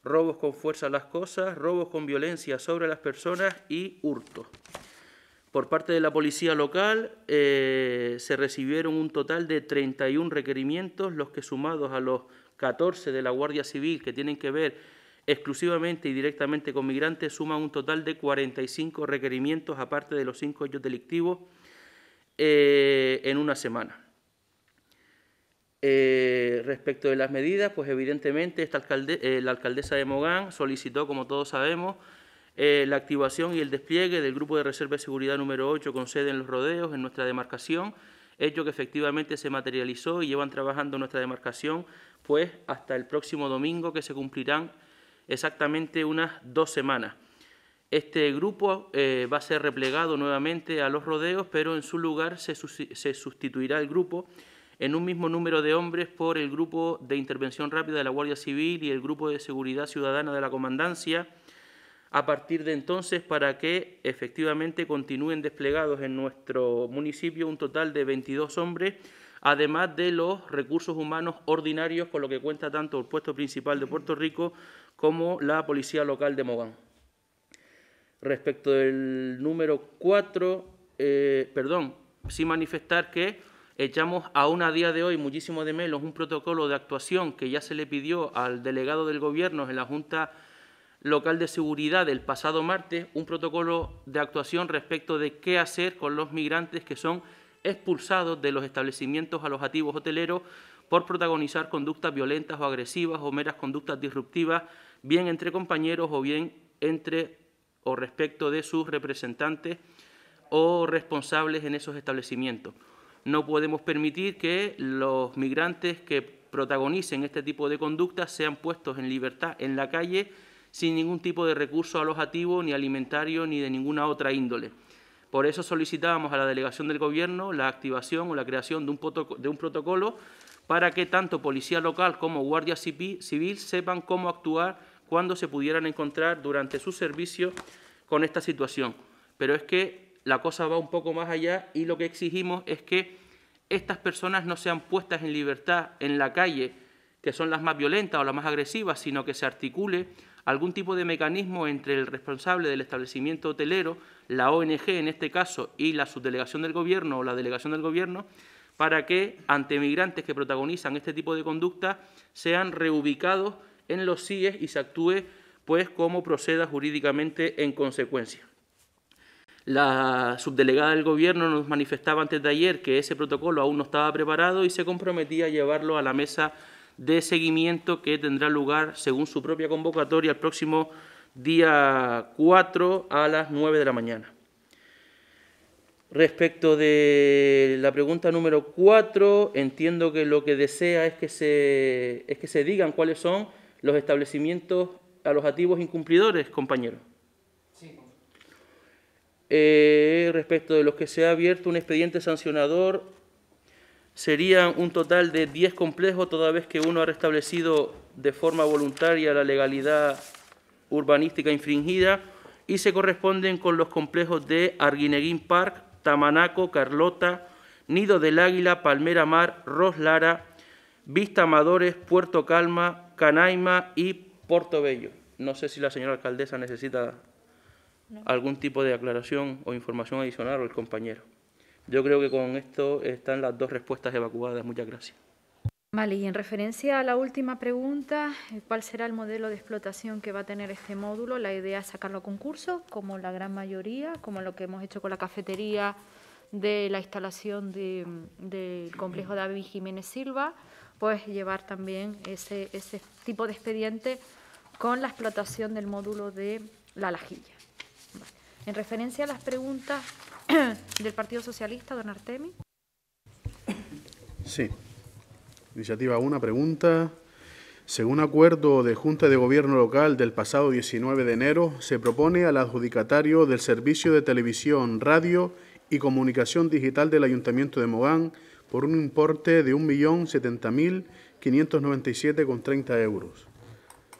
robos con fuerza a las cosas, robos con violencia sobre las personas y hurto Por parte de la policía local eh, se recibieron un total de 31 requerimientos, los que sumados a los 14 de la Guardia Civil que tienen que ver exclusivamente y directamente con migrantes, suman un total de 45 requerimientos, aparte de los cinco hechos delictivos eh, en una semana. Eh, respecto de las medidas, pues evidentemente esta eh, la alcaldesa de Mogán solicitó, como todos sabemos, la activación y el despliegue del Grupo de Reserva de Seguridad número 8 con sede en Los Rodeos, en nuestra demarcación, hecho que efectivamente se materializó y llevan trabajando nuestra demarcación pues hasta el próximo domingo, que se cumplirán exactamente unas dos semanas. Este grupo eh, va a ser replegado nuevamente a los rodeos, pero en su lugar se, se, sustituirá el grupo en un mismo número de hombres por el grupo de intervención rápida de la Guardia Civil y el grupo de seguridad ciudadana de la Comandancia a partir de entonces para que efectivamente continúen desplegados en nuestro municipio un total de 22 hombres, además de los recursos humanos ordinarios con lo que cuenta tanto el puesto principal de Puerto Rico como la Policía Local de Mogán. Respecto del número 4, eh, perdón, sin manifestar que echamos aún a día de hoy muchísimo de menos un protocolo de actuación que ya se le pidió al delegado del Gobierno en la Junta Local de Seguridad el pasado martes, un protocolo de actuación respecto de qué hacer con los migrantes que son expulsados de los establecimientos alojativos hoteleros por protagonizar conductas violentas o agresivas o meras conductas disruptivas, bien entre compañeros o bien entre o respecto de sus representantes o responsables en esos establecimientos. No podemos permitir que los migrantes que protagonicen este tipo de conductas sean puestos en libertad en la calle sin ningún tipo de recurso alojativo, ni alimentario, ni de ninguna otra índole. Por eso solicitábamos a la delegación del Gobierno la activación o la creación de un, de un protocolo para que tanto policía local como guardia civil sepan cómo actuar cuando se pudieran encontrar durante su servicio con esta situación. Pero es que la cosa va un poco más allá y lo que exigimos es que estas personas no sean puestas en libertad en la calle, que son las más violentas o las más agresivas, sino que se articule algún tipo de mecanismo entre el responsable del establecimiento hotelero, la ONG en este caso, y la subdelegación del Gobierno o la delegación del Gobierno, para que ante migrantes que protagonizan este tipo de conducta sean reubicados en los CIE y se actúe pues como proceda jurídicamente en consecuencia. La subdelegada del Gobierno nos manifestaba antes de ayer que ese protocolo aún no estaba preparado y se comprometía a llevarlo a la mesa de seguimiento que tendrá lugar, según su propia convocatoria, el próximo día 4 a las 9 de la mañana. Respecto de la pregunta número 4, entiendo que lo que desea es que es que se digan cuáles son los establecimientos alojativos incumplidores, compañero. Sí. Eh, respecto de los que se ha abierto un expediente sancionador, serían un total de 10 complejos, toda vez que uno ha restablecido de forma voluntaria la legalidad urbanística infringida y se corresponden con los complejos de Arguineguín Park, Tamanaco, Carlota, Nido del Águila, Palmera Mar, Ros Lara, Vista Amadores, Puerto Calma, Canaima y Portobello. No sé si la señora alcaldesa necesita algún tipo de aclaración o información adicional o el compañero. Yo creo que con esto están las dos respuestas evacuadas. Muchas gracias. Vale, y en referencia a la última pregunta, eh, ¿cuál será el modelo de explotación que va a tener este módulo? La idea es sacarlo a concurso, como la gran mayoría, como lo que hemos hecho con la cafetería de la instalación mm, del complejo David Jiménez Silva pues llevar también ese, ese tipo de expediente con la explotación del módulo de la lajilla. En referencia a las preguntas del Partido Socialista, don Artemi. Sí. Iniciativa 1, pregunta. Según acuerdo de Junta de Gobierno Local del pasado 19 de enero, se propone al adjudicatario del Servicio de Televisión, Radio y Comunicación Digital del Ayuntamiento de Mogán por un importe de 1.070.597,30 euros.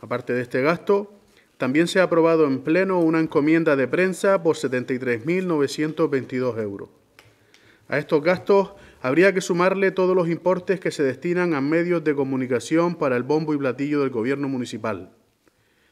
Aparte de este gasto, también se ha aprobado en pleno una encomienda de prensa por 73.922 euros. A estos gastos habría que sumarle todos los importes que se destinan a medios de comunicación para el bombo y platillo del gobierno municipal.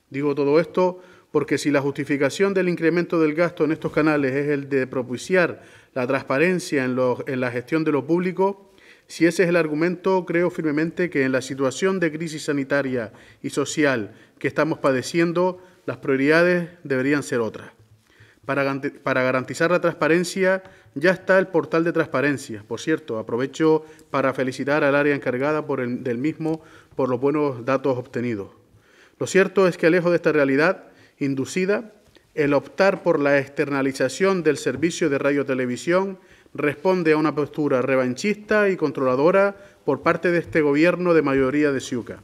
Digo todo esto porque si la justificación del incremento del gasto en estos canales es el de propiciar la transparencia en, la gestión de lo público, si ese es el argumento, creo firmemente que en la situación de crisis sanitaria y social que estamos padeciendo, las prioridades deberían ser otras. Para, garantizar la transparencia ya está el portal de transparencia. Por cierto, aprovecho para felicitar al área encargada por del mismo por los buenos datos obtenidos. Lo cierto es que lejos de esta realidad inducida, el optar por la externalización del servicio de radio-televisión... responde a una postura revanchista y controladora por parte de este gobierno de mayoría de Ciuca.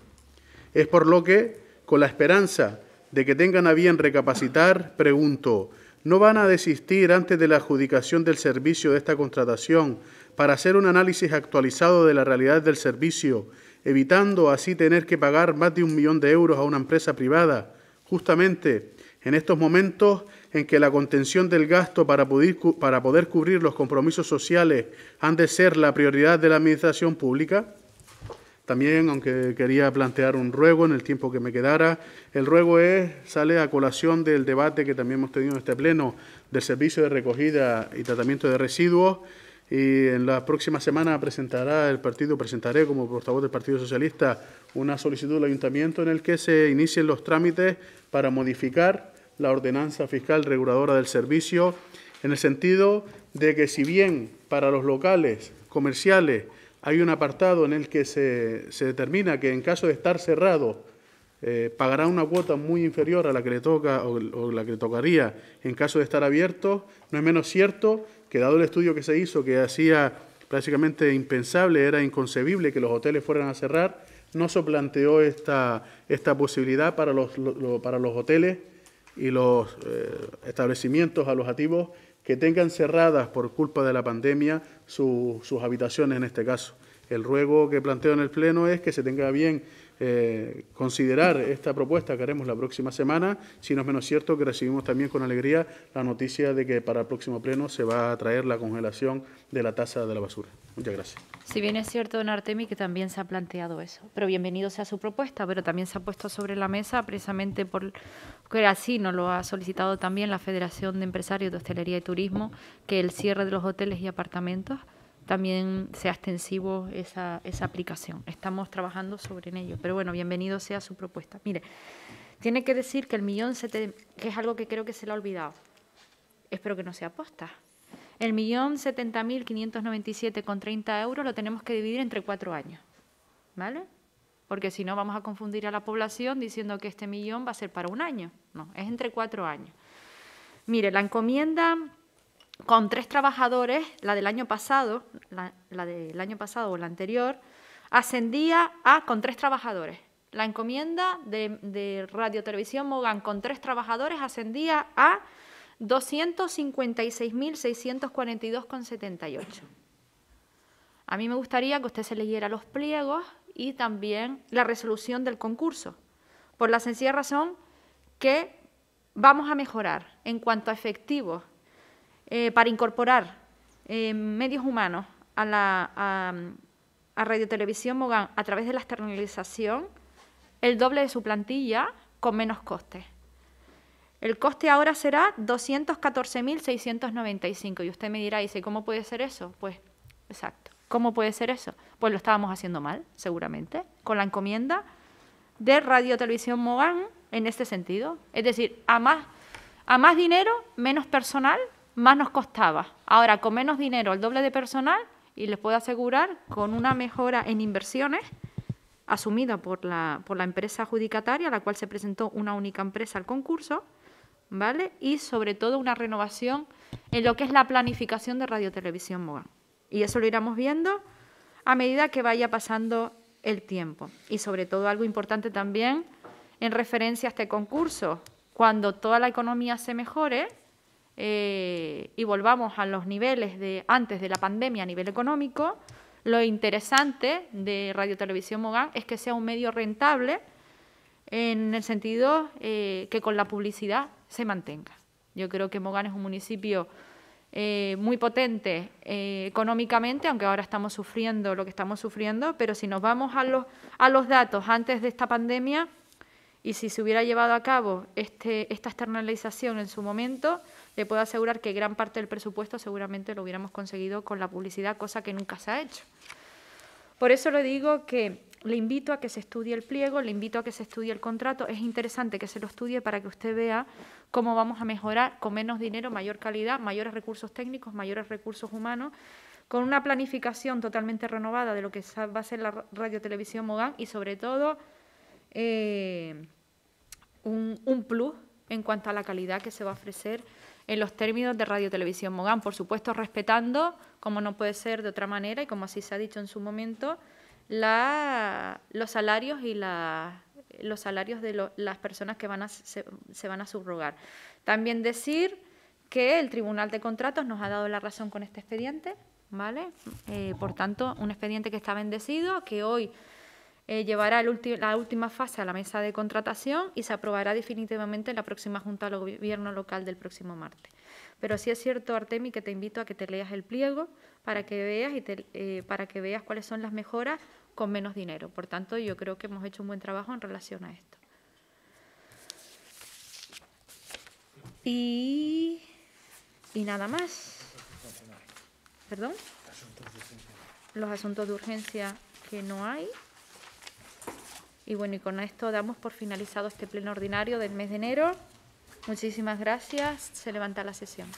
Es por lo que, con la esperanza de que tengan a bien recapacitar, pregunto, ¿no van a desistir antes de la adjudicación del servicio de esta contratación para hacer un análisis actualizado de la realidad del servicio, evitando así tener que pagar más de un millón de euros a una empresa privada, justamente en estos momentos en que la contención del gasto para poder, para poder cubrir los compromisos sociales han de ser la prioridad de la Administración Pública, también, aunque quería plantear un ruego en el tiempo que me quedara, el ruego es, sale a colación del debate que también hemos tenido en este pleno del servicio de recogida y tratamiento de residuos, y en la próxima semana presentará el partido, presentaré como portavoz del Partido Socialista una solicitud del ayuntamiento en el que se inicien los trámites para modificar la ordenanza fiscal reguladora del servicio, en el sentido de que si bien para los locales comerciales hay un apartado en el que se, determina que en caso de estar cerrado eh, pagará una cuota muy inferior a la que le toca o, la que le tocaría en caso de estar abierto, no es menos cierto que dado el estudio que se hizo que hacía prácticamente impensable, era inconcebible que los hoteles fueran a cerrar, no se planteó esta, esta posibilidad para los, para los hoteles y los eh, establecimientos alojativos que tengan cerradas por culpa de la pandemia sus habitaciones en este caso. El ruego que planteo en el Pleno es que se tenga bien eh, considerar esta propuesta que haremos la próxima semana, si no es menos cierto que recibimos también con alegría la noticia de que para el próximo pleno se va a traer la congelación de la tasa de la basura. Muchas gracias. Si bien es cierto, don Artemi, que también se ha planteado eso, pero bienvenido sea su propuesta, pero también se ha puesto sobre la mesa precisamente por que así nos lo ha solicitado también la Federación de Empresarios de Hostelería y Turismo, que el cierre de los hoteles y apartamentos también sea extensivo esa, aplicación. Estamos trabajando sobre en ello, pero bueno, bienvenido sea su propuesta. Mire, tiene que decir que el millón, se que es algo que creo que se le ha olvidado, espero que no sea aposta. El millón setenta con euros lo tenemos que dividir entre cuatro años, ¿vale? Porque si no vamos a confundir a la población diciendo que este millón va a ser para un año. No, es entre cuatro años. Mire, la encomienda con tres trabajadores, la del año pasado, la, del año pasado o la anterior, ascendía a con tres trabajadores. La encomienda de, de Radio Televisión Mogán con tres trabajadores ascendía a 256.642,78. A mí me gustaría que usted se leyera los pliegos y también la resolución del concurso, por la sencilla razón que vamos a mejorar en cuanto a efectivos eh, para incorporar eh, medios humanos a, la, a, Radio Televisión Mogán a través de la externalización el doble de su plantilla con menos coste. El coste ahora será 214.695 y usted me dirá, dice, ¿cómo puede ser eso? Pues, exacto, ¿cómo puede ser eso? Pues lo estábamos haciendo mal, seguramente, con la encomienda de Radio Televisión Mogán en este sentido. Es decir, a más, a más dinero, menos personal más nos costaba. Ahora, con menos dinero, el doble de personal, y les puedo asegurar, con una mejora en inversiones asumida por la, por la empresa adjudicataria, a la cual se presentó una única empresa al concurso, ¿vale? Y sobre todo una renovación en lo que es la planificación de Radio Televisión MOA. Y eso lo iremos viendo a medida que vaya pasando el tiempo. Y sobre todo algo importante también en referencia a este concurso, cuando toda la economía se mejore, eh, y volvamos a los niveles de antes de la pandemia a nivel económico, lo interesante de Radio Televisión Mogán es que sea un medio rentable en el sentido eh, que con la publicidad se mantenga. Yo creo que Mogán es un municipio eh, muy potente económicamente, aunque ahora estamos sufriendo lo que estamos sufriendo, pero si nos vamos a los, a los datos antes de esta pandemia, y si se hubiera llevado a cabo este, esta externalización en su momento, le puedo asegurar que gran parte del presupuesto seguramente lo hubiéramos conseguido con la publicidad, cosa que nunca se ha hecho. Por eso le digo que le invito a que se estudie el pliego, le invito a que se estudie el contrato. Es interesante que se lo estudie para que usted vea cómo vamos a mejorar con menos dinero, mayor calidad, mayores recursos técnicos, mayores recursos humanos, con una planificación totalmente renovada de lo que va a ser la Televisión Mogán y, sobre todo, eh, un, plus en cuanto a la calidad que se va a ofrecer en los términos de Radio Televisión Mogán, por supuesto respetando, como no puede ser de otra manera y como así se ha dicho en su momento, los salarios y los salarios de las personas que van se, van a subrogar. También decir que el Tribunal de Contratos nos ha dado la razón con este expediente, ¿vale? Eh, por tanto, un expediente que está bendecido, que hoy eh, llevará la última fase a la mesa de contratación y se aprobará definitivamente en la próxima Junta del Gobierno Local del próximo martes. Pero sí es cierto, Artemi, que te invito a que te leas el pliego para que veas, y te, eh, para que veas cuáles son las mejoras con menos dinero. Por tanto, yo creo que hemos hecho un buen trabajo en relación a esto. Y, y nada más. ¿Perdón? Los asuntos de urgencia que no hay. Y bueno, y con esto damos por finalizado este pleno ordinario del mes de enero. Muchísimas gracias. Se levanta la sesión.